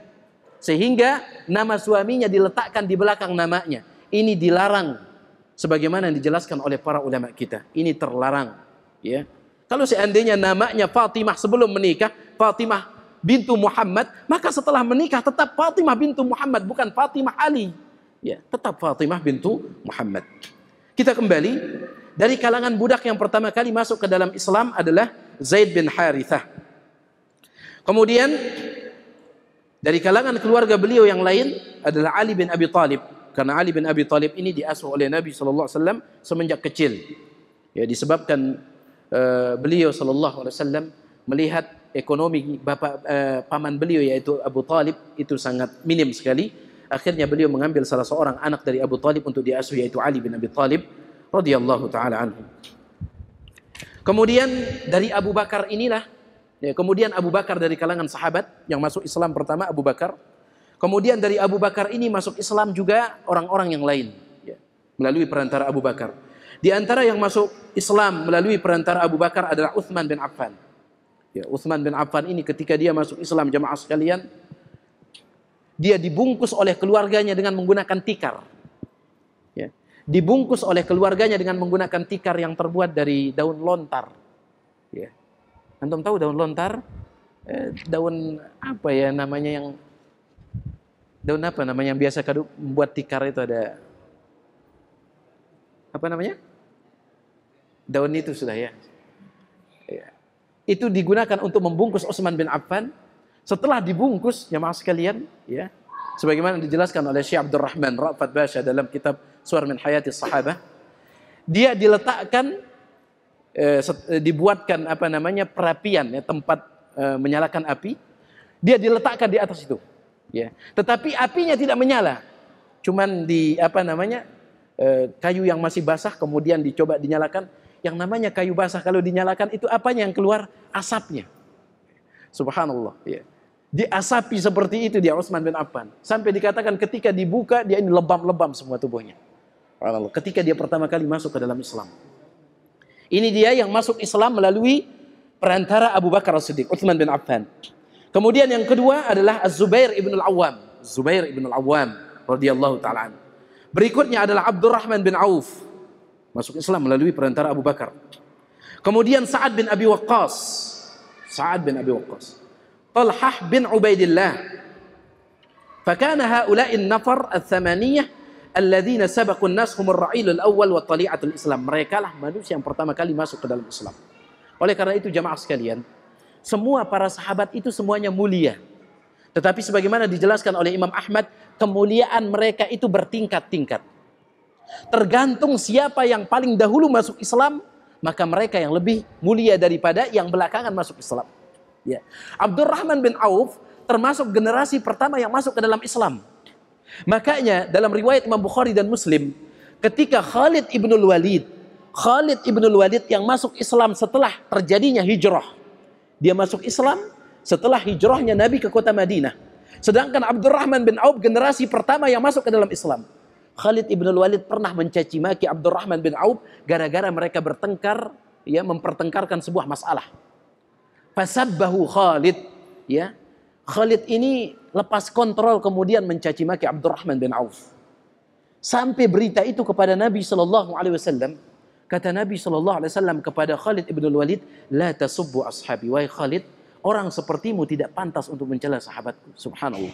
Speaker 1: Sehingga nama suaminya diletakkan di belakang namanya. Ini dilarang sebagaimana yang dijelaskan oleh para ulama kita. Ini terlarang, ya. Kalau seandainya namanya Fatimah sebelum menikah, Fatimah bintu Muhammad, maka setelah menikah tetap Fatimah bintu Muhammad bukan Fatimah Ali. Ya, tetap Fatimah bintu Muhammad. Kita kembali dari kalangan budak yang pertama kali masuk ke dalam Islam adalah Zaid bin Harithah. Kemudian dari kalangan keluarga beliau yang lain adalah Ali bin Abi Talib. Karena Ali bin Abi Talib ini diasuh oleh Nabi saw semenjak kecil. Ya, disebabkan uh, beliau saw melihat ekonomi bapa uh, paman beliau yaitu Abu Talib itu sangat minim sekali. Akhirnya beliau mengambil salah seorang anak dari Abu Talib untuk diasuh yaitu Ali bin Abi Talib radhiyallahu taala anhu. Kemudian dari Abu Bakar inilah Ya, kemudian Abu Bakar dari kalangan sahabat yang masuk Islam pertama Abu Bakar. Kemudian dari Abu Bakar ini masuk Islam juga orang-orang yang lain ya, melalui perantara Abu Bakar. Di antara yang masuk Islam melalui perantara Abu Bakar adalah Uthman bin Affan. Ya, Uthman bin Affan ini ketika dia masuk Islam jamaah sekalian, dia dibungkus oleh keluarganya dengan menggunakan tikar. Ya. Dibungkus oleh keluarganya dengan menggunakan tikar yang terbuat dari daun lontar. Ya. Antum tahu daun lontar? Eh, daun apa ya namanya yang daun apa namanya yang biasa kadu membuat tikar itu ada apa namanya? Daun itu sudah ya. ya. Itu digunakan untuk membungkus Utsman bin Affan. Setelah dibungkus, jemaah sekalian, ya, sebagaimana dijelaskan oleh Syekh Abdurrahman Rafat Basya dalam kitab Suar min Hayati Sahabah, dia diletakkan Eh, eh, dibuatkan apa namanya perapian ya tempat eh, menyalakan api, dia diletakkan di atas itu. Ya. Tetapi apinya tidak menyala. Cuman di apa namanya kayu yang masih basah kemudian dicoba dinyalakan. Yang namanya kayu basah kalau dinyalakan itu apanya yang keluar? Asapnya. Subhanallah. Ya diasapi seperti itu dia Utsman bin Affan. Sampai dikatakan ketika dibuka dia ini lebam-lebam semua tubuhnya. Ketika dia pertama kali masuk ke dalam Islam. Ini dia yang masuk Islam melalui perantara Abu Bakar As-Siddiq, Utsman bin Affan. Kemudian yang kedua adalah Az-Zubair ibn al-Awwam. Zubair ibn al-Awwam radhiyallahu taala. Berikutnya adalah Abdurrahman bin Auf. Masuk Islam melalui perantara Abu Bakar. Kemudian Sa'ad bin Abi Waqqas. Sa'ad bin Abi Waqqas. Talhah bin Ubaidillah. Fakana haula'in nafar al-thamaniyah alladzina sabaqun nas humur ra'ilul awal wa tali'atul Islam. Mereka lah manusia yang pertama kali masuk ke dalam Islam. Oleh karena itu jamaah sekalian, semua para sahabat itu semuanya mulia. Tetapi sebagaimana dijelaskan oleh Imam Ahmad, kemuliaan mereka itu bertingkat-tingkat. Tergantung siapa yang paling dahulu masuk Islam, maka mereka yang lebih mulia daripada yang belakangan masuk Islam. Ya. Abdurrahman bin Auf termasuk generasi pertama yang masuk ke dalam Islam. Makanya dalam riwayat Imam Bukhari dan Muslim, ketika Khalid ibnul Walid, Khalid ibnul Walid yang masuk Islam setelah terjadinya hijrah. Dia masuk Islam setelah hijrahnya Nabi ke kota Madinah. Sedangkan Abdurrahman bin Auf generasi pertama yang masuk ke dalam Islam. Khalid ibnul Walid pernah mencaci maki Abdurrahman bin Auf gara-gara mereka bertengkar, ya mempertengkarkan sebuah masalah. Fasabbahu Khalid, ya Khalid ini lepas kontrol kemudian mencaci maki Abdurrahman bin Auf. Sampai berita itu kepada Nabi sallallahu alaihi wasallam, kata Nabi sallallahu alaihi wasallam kepada Khalid bin Walid, "La tasubbu ashabi wa Khalid, orang sepertimu tidak pantas untuk mencela sahabatku." Subhanallah.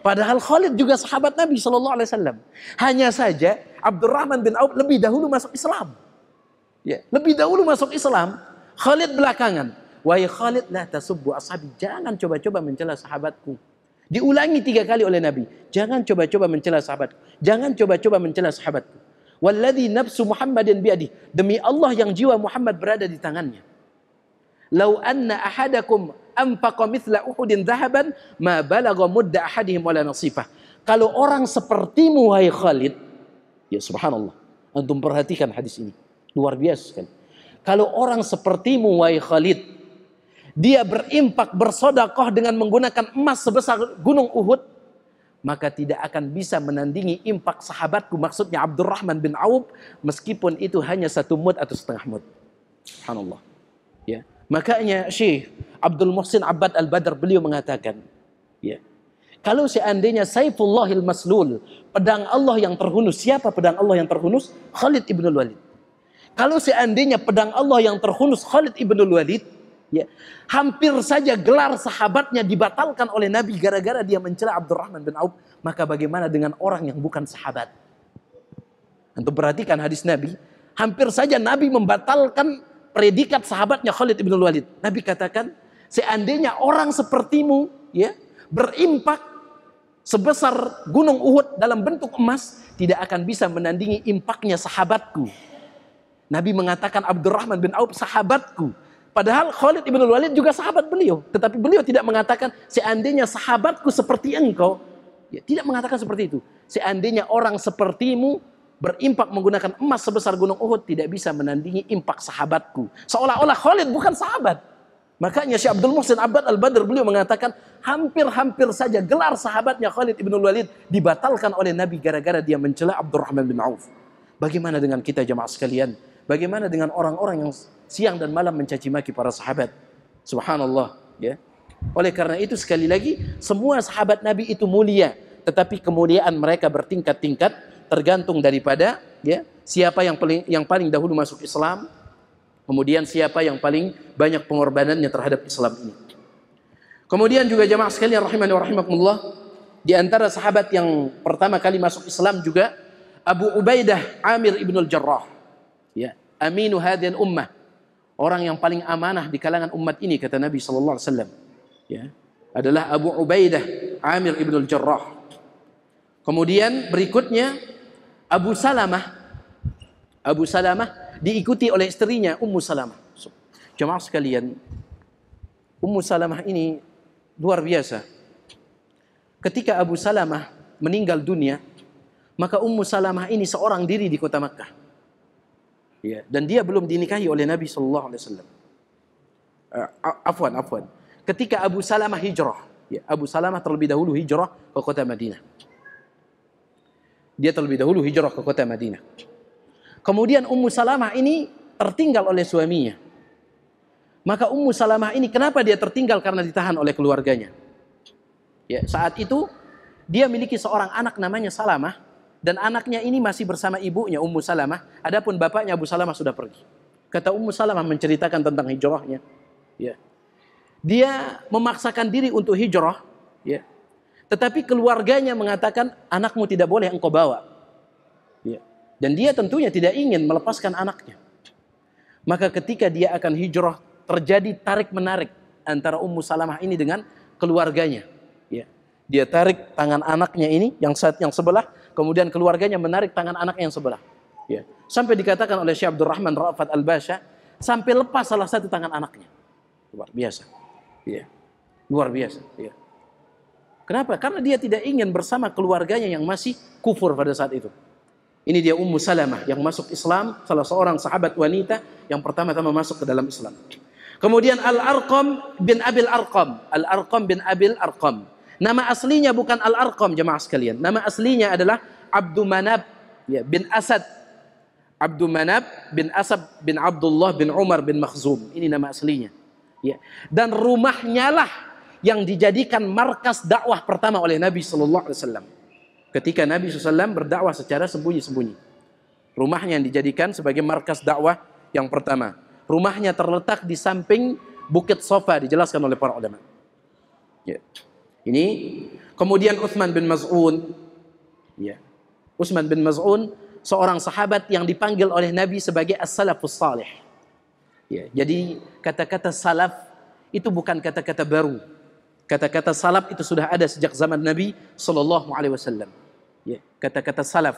Speaker 1: Padahal Khalid juga sahabat Nabi sallallahu alaihi wasallam. Hanya saja Abdurrahman bin Auf lebih dahulu masuk Islam. Ya, lebih dahulu masuk Islam, Khalid belakangan. Wahai Khalid, la tasubbu ashabi. Jangan coba-coba mencela sahabatku. Diulangi tiga kali oleh Nabi. Jangan coba-coba mencela sahabatku. Jangan coba-coba mencela sahabatku. Walladhi nafsu Muhammadin biadih. Demi Allah yang jiwa Muhammad berada di tangannya. Lau anna ahadakum anfaqa mithla uhudin zahaban ma balagha mudda ahadihim wala nasifah. Kalau orang sepertimu hai Khalid, ya subhanallah. Antum perhatikan hadis ini. Luar biasa sekali. Kalau orang sepertimu wahai Khalid, dia berimpak bersodakoh dengan menggunakan emas sebesar gunung Uhud, maka tidak akan bisa menandingi impak sahabatku maksudnya Abdurrahman bin Auf meskipun itu hanya satu mud atau setengah mud. Subhanallah. Ya. Makanya Syekh Abdul Muhsin Abbad Al-Badr beliau mengatakan, ya. Kalau seandainya Saifullahil Maslul, pedang Allah yang terhunus, siapa pedang Allah yang terhunus? Khalid ibn Walid. Kalau seandainya pedang Allah yang terhunus Khalid ibn Walid, Ya. Hampir saja gelar sahabatnya dibatalkan oleh Nabi gara-gara dia mencela Abdurrahman bin Auf. Maka bagaimana dengan orang yang bukan sahabat? Untuk perhatikan hadis Nabi. Hampir saja Nabi membatalkan predikat sahabatnya Khalid bin Walid. Nabi katakan, seandainya orang sepertimu ya berimpak sebesar gunung Uhud dalam bentuk emas, tidak akan bisa menandingi impaknya sahabatku. Nabi mengatakan Abdurrahman bin Auf sahabatku. Padahal Khalid ibn Walid juga sahabat beliau. Tetapi beliau tidak mengatakan, seandainya sahabatku seperti engkau. Ya, tidak mengatakan seperti itu. Seandainya orang sepertimu berimpak menggunakan emas sebesar gunung Uhud tidak bisa menandingi impak sahabatku. Seolah-olah Khalid bukan sahabat. Makanya Syekh Abdul Muhsin Abad Al-Badr beliau mengatakan hampir-hampir saja gelar sahabatnya Khalid ibn Walid dibatalkan oleh Nabi gara-gara dia mencela Abdurrahman bin Auf. Bagaimana dengan kita jemaah sekalian? Bagaimana dengan orang-orang yang siang dan malam mencaci maki para sahabat? Subhanallah, ya. Oleh karena itu sekali lagi semua sahabat Nabi itu mulia, tetapi kemuliaan mereka bertingkat-tingkat tergantung daripada ya siapa yang paling yang paling dahulu masuk Islam, kemudian siapa yang paling banyak pengorbanannya terhadap Islam ini. Kemudian juga jamaah sekalian rahimani wa rahimakumullah, di antara sahabat yang pertama kali masuk Islam juga Abu Ubaidah Amir ibnul Jarrah ya aminu hadian ummah orang yang paling amanah di kalangan umat ini kata Nabi saw ya adalah Abu Ubaidah Amir ibn al-Jarrah kemudian berikutnya Abu Salamah Abu Salamah diikuti oleh istrinya Ummu Salamah jemaah sekalian Ummu Salamah ini luar biasa ketika Abu Salamah meninggal dunia maka Ummu Salamah ini seorang diri di kota Makkah ya dan dia belum dinikahi oleh Nabi sallallahu alaihi wasallam eh, afwan afwan ketika Abu Salamah hijrah ya Abu Salamah terlebih dahulu hijrah ke kota Madinah dia terlebih dahulu hijrah ke kota Madinah kemudian Ummu Salamah ini tertinggal oleh suaminya maka Ummu Salamah ini kenapa dia tertinggal karena ditahan oleh keluarganya ya saat itu dia memiliki seorang anak namanya Salamah dan anaknya ini masih bersama ibunya Ummu Salamah. Adapun bapaknya Abu Salamah sudah pergi. Kata Ummu Salamah menceritakan tentang hijrahnya. Ya. Dia memaksakan diri untuk hijrah. Ya. Tetapi keluarganya mengatakan anakmu tidak boleh engkau bawa. Ya. Dan dia tentunya tidak ingin melepaskan anaknya. Maka ketika dia akan hijrah terjadi tarik menarik antara Ummu Salamah ini dengan keluarganya. Ya. Dia tarik tangan anaknya ini yang saat yang sebelah kemudian keluarganya menarik tangan anaknya yang sebelah. Ya. Sampai dikatakan oleh Syekh Abdul Rahman Rafat Al-Basha, sampai lepas salah satu tangan anaknya. Luar biasa. Ya. Luar biasa. Ya. Kenapa? Karena dia tidak ingin bersama keluarganya yang masih kufur pada saat itu. Ini dia Ummu Salamah yang masuk Islam, salah seorang sahabat wanita yang pertama-tama masuk ke dalam Islam. Kemudian Al-Arqam bin Abil Arqam. Al-Arqam bin Abil Arqam. Nama aslinya bukan Al-Arqam jemaah sekalian. Nama aslinya adalah Abdul Manab ya, bin Asad. Abdul Manab bin Asad bin Abdullah bin Umar bin Makhzum. Ini nama aslinya. Ya. Dan rumahnya lah yang dijadikan markas dakwah pertama oleh Nabi Shallallahu Alaihi Wasallam. Ketika Nabi SAW berdakwah secara sembunyi-sembunyi. Rumahnya yang dijadikan sebagai markas dakwah yang pertama. Rumahnya terletak di samping Bukit Sofa dijelaskan oleh para ulama. Yeah. Ini kemudian Uthman bin Maz'un. Ya. Uthman bin Maz'un seorang sahabat yang dipanggil oleh Nabi sebagai as-salafus salih. Ya. Jadi kata-kata salaf itu bukan kata-kata baru. Kata-kata salaf itu sudah ada sejak zaman Nabi sallallahu alaihi wasallam. Ya, kata-kata salaf.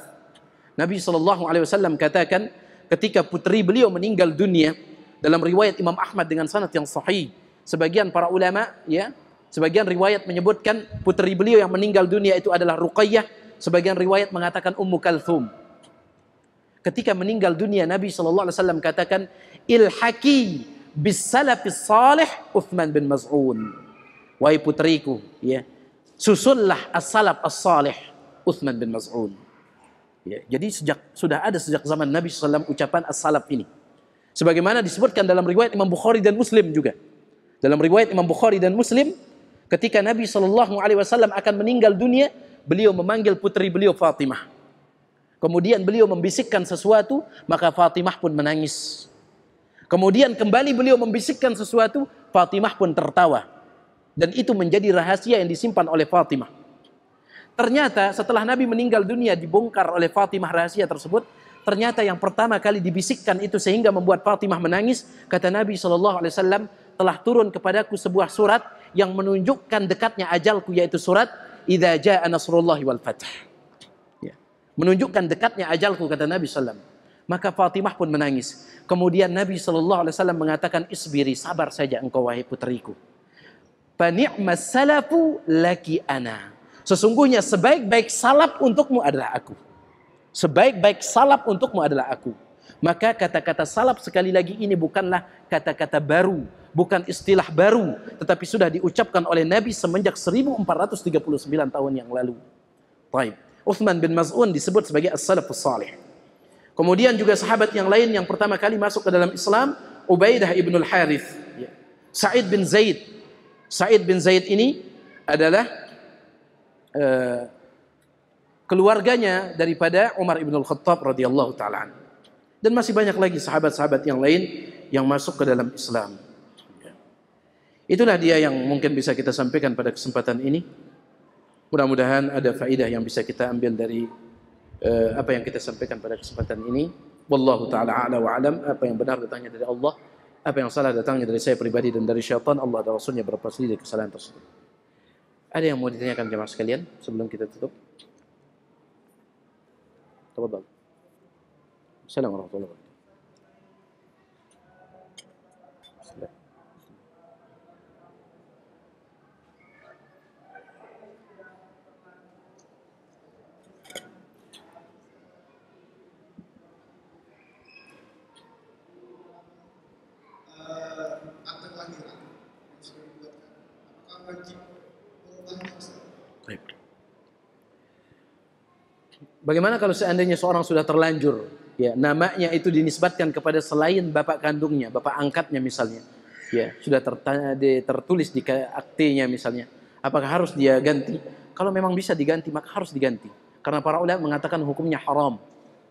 Speaker 1: Nabi sallallahu alaihi wasallam katakan ketika putri beliau meninggal dunia dalam riwayat Imam Ahmad dengan sanad yang sahih, sebagian para ulama ya Sebagian riwayat menyebutkan putri beliau yang meninggal dunia itu adalah Ruqayyah. Sebagian riwayat mengatakan Ummu Kalthum. Ketika meninggal dunia Nabi Shallallahu Alaihi Wasallam katakan ilhaki bisalafis salih Uthman bin Maz'un. Wahai putriku, ya susullah as-salaf as-salih Uthman bin Maz'un. Ya, jadi sejak sudah ada sejak zaman Nabi SAW ucapan as-salaf ini. Sebagaimana disebutkan dalam riwayat Imam Bukhari dan Muslim juga. Dalam riwayat Imam Bukhari dan Muslim Ketika Nabi Shallallahu Alaihi Wasallam akan meninggal dunia, beliau memanggil putri beliau Fatimah. Kemudian beliau membisikkan sesuatu, maka Fatimah pun menangis. Kemudian kembali beliau membisikkan sesuatu, Fatimah pun tertawa. Dan itu menjadi rahasia yang disimpan oleh Fatimah. Ternyata setelah Nabi meninggal dunia dibongkar oleh Fatimah rahasia tersebut, ternyata yang pertama kali dibisikkan itu sehingga membuat Fatimah menangis, kata Nabi Shallallahu alaihi wasallam, telah turun kepadaku sebuah surat yang menunjukkan dekatnya ajalku yaitu surat idza jaa nasrullahi wal fath. Ya. Menunjukkan dekatnya ajalku kata Nabi sallallahu alaihi wasallam. Maka Fatimah pun menangis. Kemudian Nabi sallallahu Alaihi Wasallam mengatakan, Isbiri, sabar saja engkau wahai putriku. Pani'mas salafu laki ana. Sesungguhnya sebaik-baik salap untukmu adalah aku. Sebaik-baik salap untukmu adalah aku. Maka kata-kata salap sekali lagi ini bukanlah kata-kata baru bukan istilah baru, tetapi sudah diucapkan oleh Nabi semenjak 1439 tahun yang lalu. Taib. Uthman bin Maz'un disebut sebagai as-salafus salih. Kemudian juga sahabat yang lain yang pertama kali masuk ke dalam Islam, Ubaidah ibn al-Harith. Ya. Sa'id bin Zaid. Sa'id bin Zaid ini adalah uh, keluarganya daripada Umar ibn al-Khattab radhiyallahu taala. Dan masih banyak lagi sahabat-sahabat yang lain yang masuk ke dalam Islam. Itulah dia yang mungkin bisa kita sampaikan pada kesempatan ini. Mudah-mudahan ada faidah yang bisa kita ambil dari uh, apa yang kita sampaikan pada kesempatan ini. Wallahu taala ala wa alam. Apa yang benar datangnya dari Allah, apa yang salah datangnya dari saya pribadi dan dari syaitan. Allah dan Rasulnya berapa sendiri dari kesalahan tersebut. Ada yang mau ditanyakan jemaah sekalian sebelum kita tutup? Tafadhal. Assalamualaikum warahmatullahi wabarakatuh. Bagaimana kalau seandainya seorang sudah terlanjur, ya namanya itu dinisbatkan kepada selain bapak kandungnya, bapak angkatnya misalnya, ya sudah tertulis di akte-nya misalnya, apakah harus dia ganti? Kalau memang bisa diganti, maka harus diganti. Karena para ulama mengatakan hukumnya haram,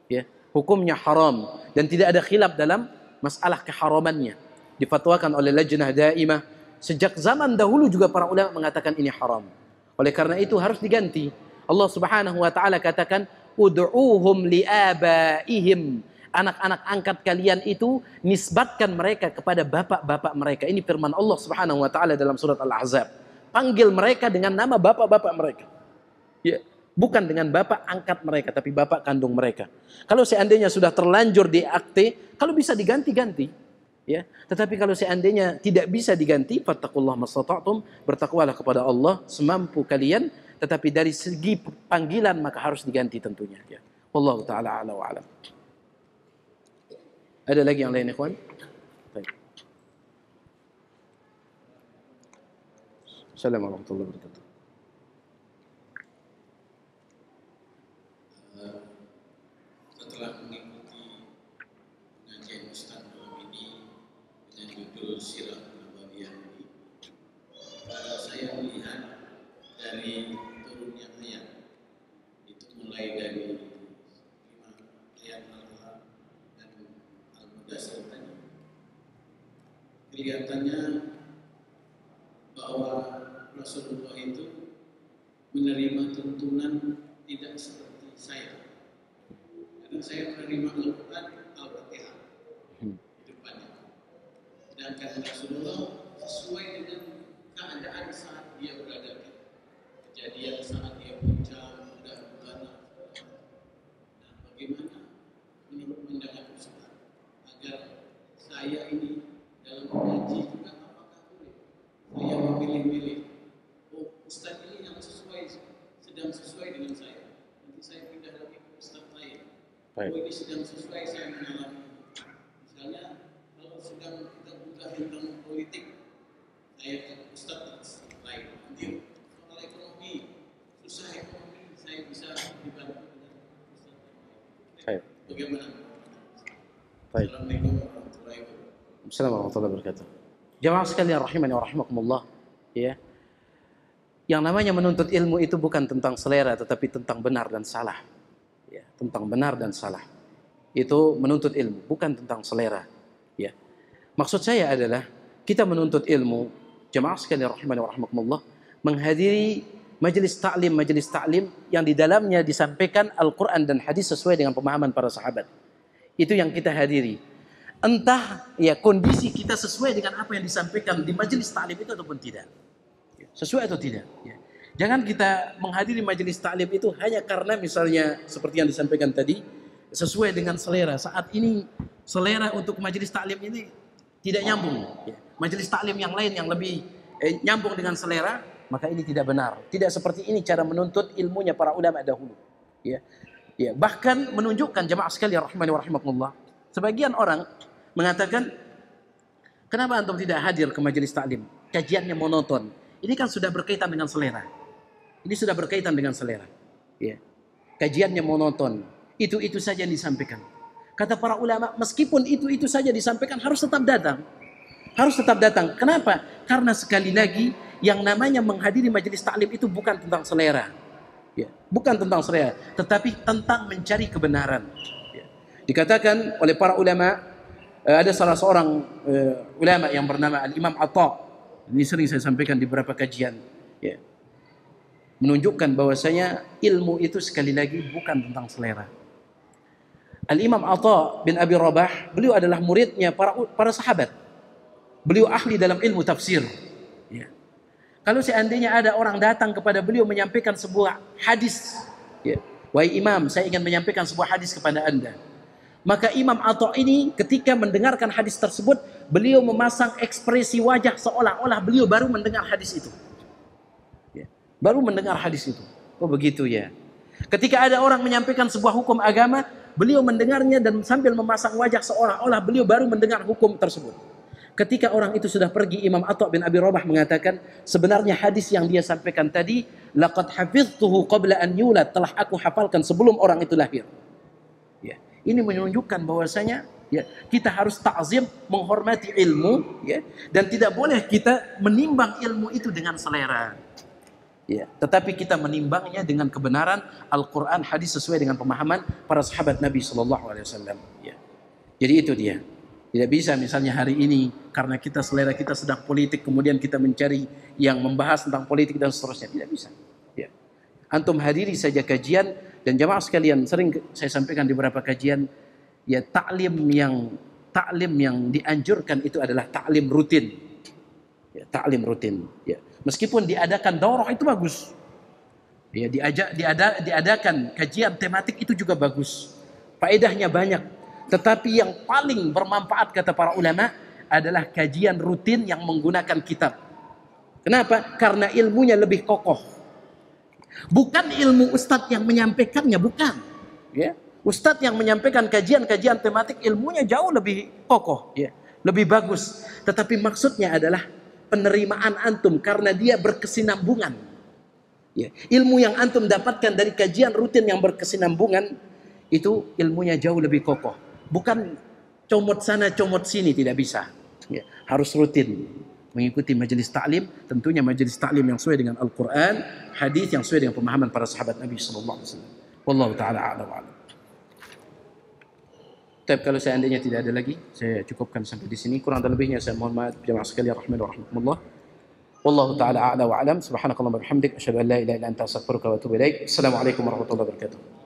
Speaker 1: ya hukumnya haram dan tidak ada khilaf dalam masalah keharamannya. Difatwakan oleh lajnah daimah sejak zaman dahulu juga para ulama mengatakan ini haram. Oleh karena itu harus diganti. Allah Subhanahu wa taala katakan ud'uhum li'abaihim. Anak-anak angkat kalian itu nisbatkan mereka kepada bapak-bapak mereka. Ini firman Allah Subhanahu wa taala dalam surat Al-Ahzab. Panggil mereka dengan nama bapak-bapak mereka. Ya, bukan dengan bapak angkat mereka tapi bapak kandung mereka. Kalau seandainya sudah terlanjur di akte, kalau bisa diganti-ganti, ya tetapi kalau seandainya tidak bisa diganti fattakullah mastata'tum bertakwalah kepada Allah semampu kalian tetapi dari segi panggilan maka harus diganti tentunya ya. Wallahu taala ala wa alam. Ada lagi yang lain ikhwan? Baik. Assalamualaikum warahmatullahi wabarakatuh. Eh, setelah mengikuti pengajian Ustaz malam ini dengan judul Sirah Nabawiyah ini, eh, saya melihat dari turunnya ayat itu mulai dari lima ayat al dan al-mudasir tadi. Kelihatannya bahwa Rasulullah itu menerima tuntunan tidak seperti saya. Karena saya menerima Al-Quran al-Fatihah hmm. di depannya. Sedangkan Rasulullah lebih sedang sesuai saya mengalami. Misalnya kalau sedang kita buka tentang politik, saya ke Ustaz lain. Nanti soal ekonomi, susah ekonomi, saya bisa dibantu dengan Ustaz lain. Bagaimana? Baik. Assalamualaikum warahmatullahi wabarakatuh. Jamaah sekalian ya rahimani wa rahimakumullah. Ya. Yang namanya menuntut ilmu itu bukan tentang selera tetapi tentang benar dan salah. Ya, tentang benar dan salah itu menuntut ilmu, bukan tentang selera. Ya. Maksud saya adalah kita menuntut ilmu, jemaah sekalian rahimani wa rahmakumullah, menghadiri majelis taklim, majelis taklim yang di dalamnya disampaikan Al-Qur'an dan hadis sesuai dengan pemahaman para sahabat. Itu yang kita hadiri. Entah ya kondisi kita sesuai dengan apa yang disampaikan di majelis taklim itu ataupun tidak. Sesuai atau tidak. Ya. Jangan kita menghadiri majelis taklim itu hanya karena misalnya seperti yang disampaikan tadi, sesuai dengan selera. Saat ini selera untuk majelis taklim ini tidak nyambung. Majelis taklim yang lain yang lebih eh, nyambung dengan selera, maka ini tidak benar. Tidak seperti ini cara menuntut ilmunya para ulama dahulu. Ya. Ya, bahkan menunjukkan jemaah sekalian rahimani wa rahimakumullah. Sebagian orang mengatakan kenapa antum tidak hadir ke majelis taklim? Kajiannya monoton. Ini kan sudah berkaitan dengan selera. Ini sudah berkaitan dengan selera. Ya. Kajiannya monoton itu-itu saja yang disampaikan. Kata para ulama, meskipun itu-itu saja disampaikan harus tetap datang. Harus tetap datang. Kenapa? Karena sekali lagi yang namanya menghadiri majelis taklim itu bukan tentang selera. Ya, bukan tentang selera, tetapi tentang mencari kebenaran. Ya. Dikatakan oleh para ulama eh, ada salah seorang eh, ulama yang bernama Al Imam Atta. Ini sering saya sampaikan di beberapa kajian. Ya. Menunjukkan bahwasanya ilmu itu sekali lagi bukan tentang selera. Al-Imam Atha bin Abi Rabah, beliau adalah muridnya para para sahabat. Beliau ahli dalam ilmu tafsir. Ya. Kalau seandainya ada orang datang kepada beliau menyampaikan sebuah hadis, ya. Wahai imam, saya ingin menyampaikan sebuah hadis kepada Anda. Maka Imam Atha ini ketika mendengarkan hadis tersebut, beliau memasang ekspresi wajah seolah-olah beliau baru mendengar hadis itu. Ya. Baru mendengar hadis itu. Oh begitu ya. Ketika ada orang menyampaikan sebuah hukum agama, Beliau mendengarnya dan sambil memasang wajah seolah-olah beliau baru mendengar hukum tersebut. Ketika orang itu sudah pergi, Imam Atta' bin Abi Rabah mengatakan, sebenarnya hadis yang dia sampaikan tadi, laqad hafiztuhu qabla an yulad, telah aku hafalkan sebelum orang itu lahir. Ya. Ini menunjukkan bahwasanya ya, kita harus ta'zim menghormati ilmu ya, dan tidak boleh kita menimbang ilmu itu dengan selera. Ya, tetapi kita menimbangnya dengan kebenaran Al-Qur'an, hadis sesuai dengan pemahaman para sahabat Nabi SAW. ya. Jadi itu dia. Tidak bisa misalnya hari ini karena kita selera kita sedang politik kemudian kita mencari yang membahas tentang politik dan seterusnya. Tidak bisa. Ya. Antum hadiri saja kajian dan jamaah sekalian sering saya sampaikan di beberapa kajian ya taklim yang taklim yang dianjurkan itu adalah taklim rutin ya, taklim rutin ya meskipun diadakan daurah itu bagus ya diajak diada, diadakan kajian tematik itu juga bagus faedahnya banyak tetapi yang paling bermanfaat kata para ulama adalah kajian rutin yang menggunakan kitab kenapa karena ilmunya lebih kokoh bukan ilmu ustadz yang menyampaikannya bukan ya Ustadz yang menyampaikan kajian-kajian tematik ilmunya jauh lebih kokoh, ya, lebih bagus. Tetapi maksudnya adalah penerimaan antum karena dia berkesinambungan. Ya, ilmu yang antum dapatkan dari kajian rutin yang berkesinambungan itu ilmunya jauh lebih kokoh. Bukan comot sana comot sini tidak bisa. Ya, harus rutin mengikuti majelis taklim, tentunya majelis taklim yang sesuai dengan Al-Qur'an, hadis yang sesuai dengan pemahaman para sahabat Nabi sallallahu alaihi wasallam. Wallahu taala a'lam. Tapi kalau seandainya tidak ada lagi, saya cukupkan sampai di sini. Kurang dan lebihnya saya mohon maaf jemaah sekalian rahmat wa rahmatullah. Wallahu ta'ala a'la wa alam. Subhanakallah wa bihamdik. Asyadu an la ilaha illa anta astaghfiruka wa atubu ilaik. Assalamualaikum warahmatullahi wabarakatuh.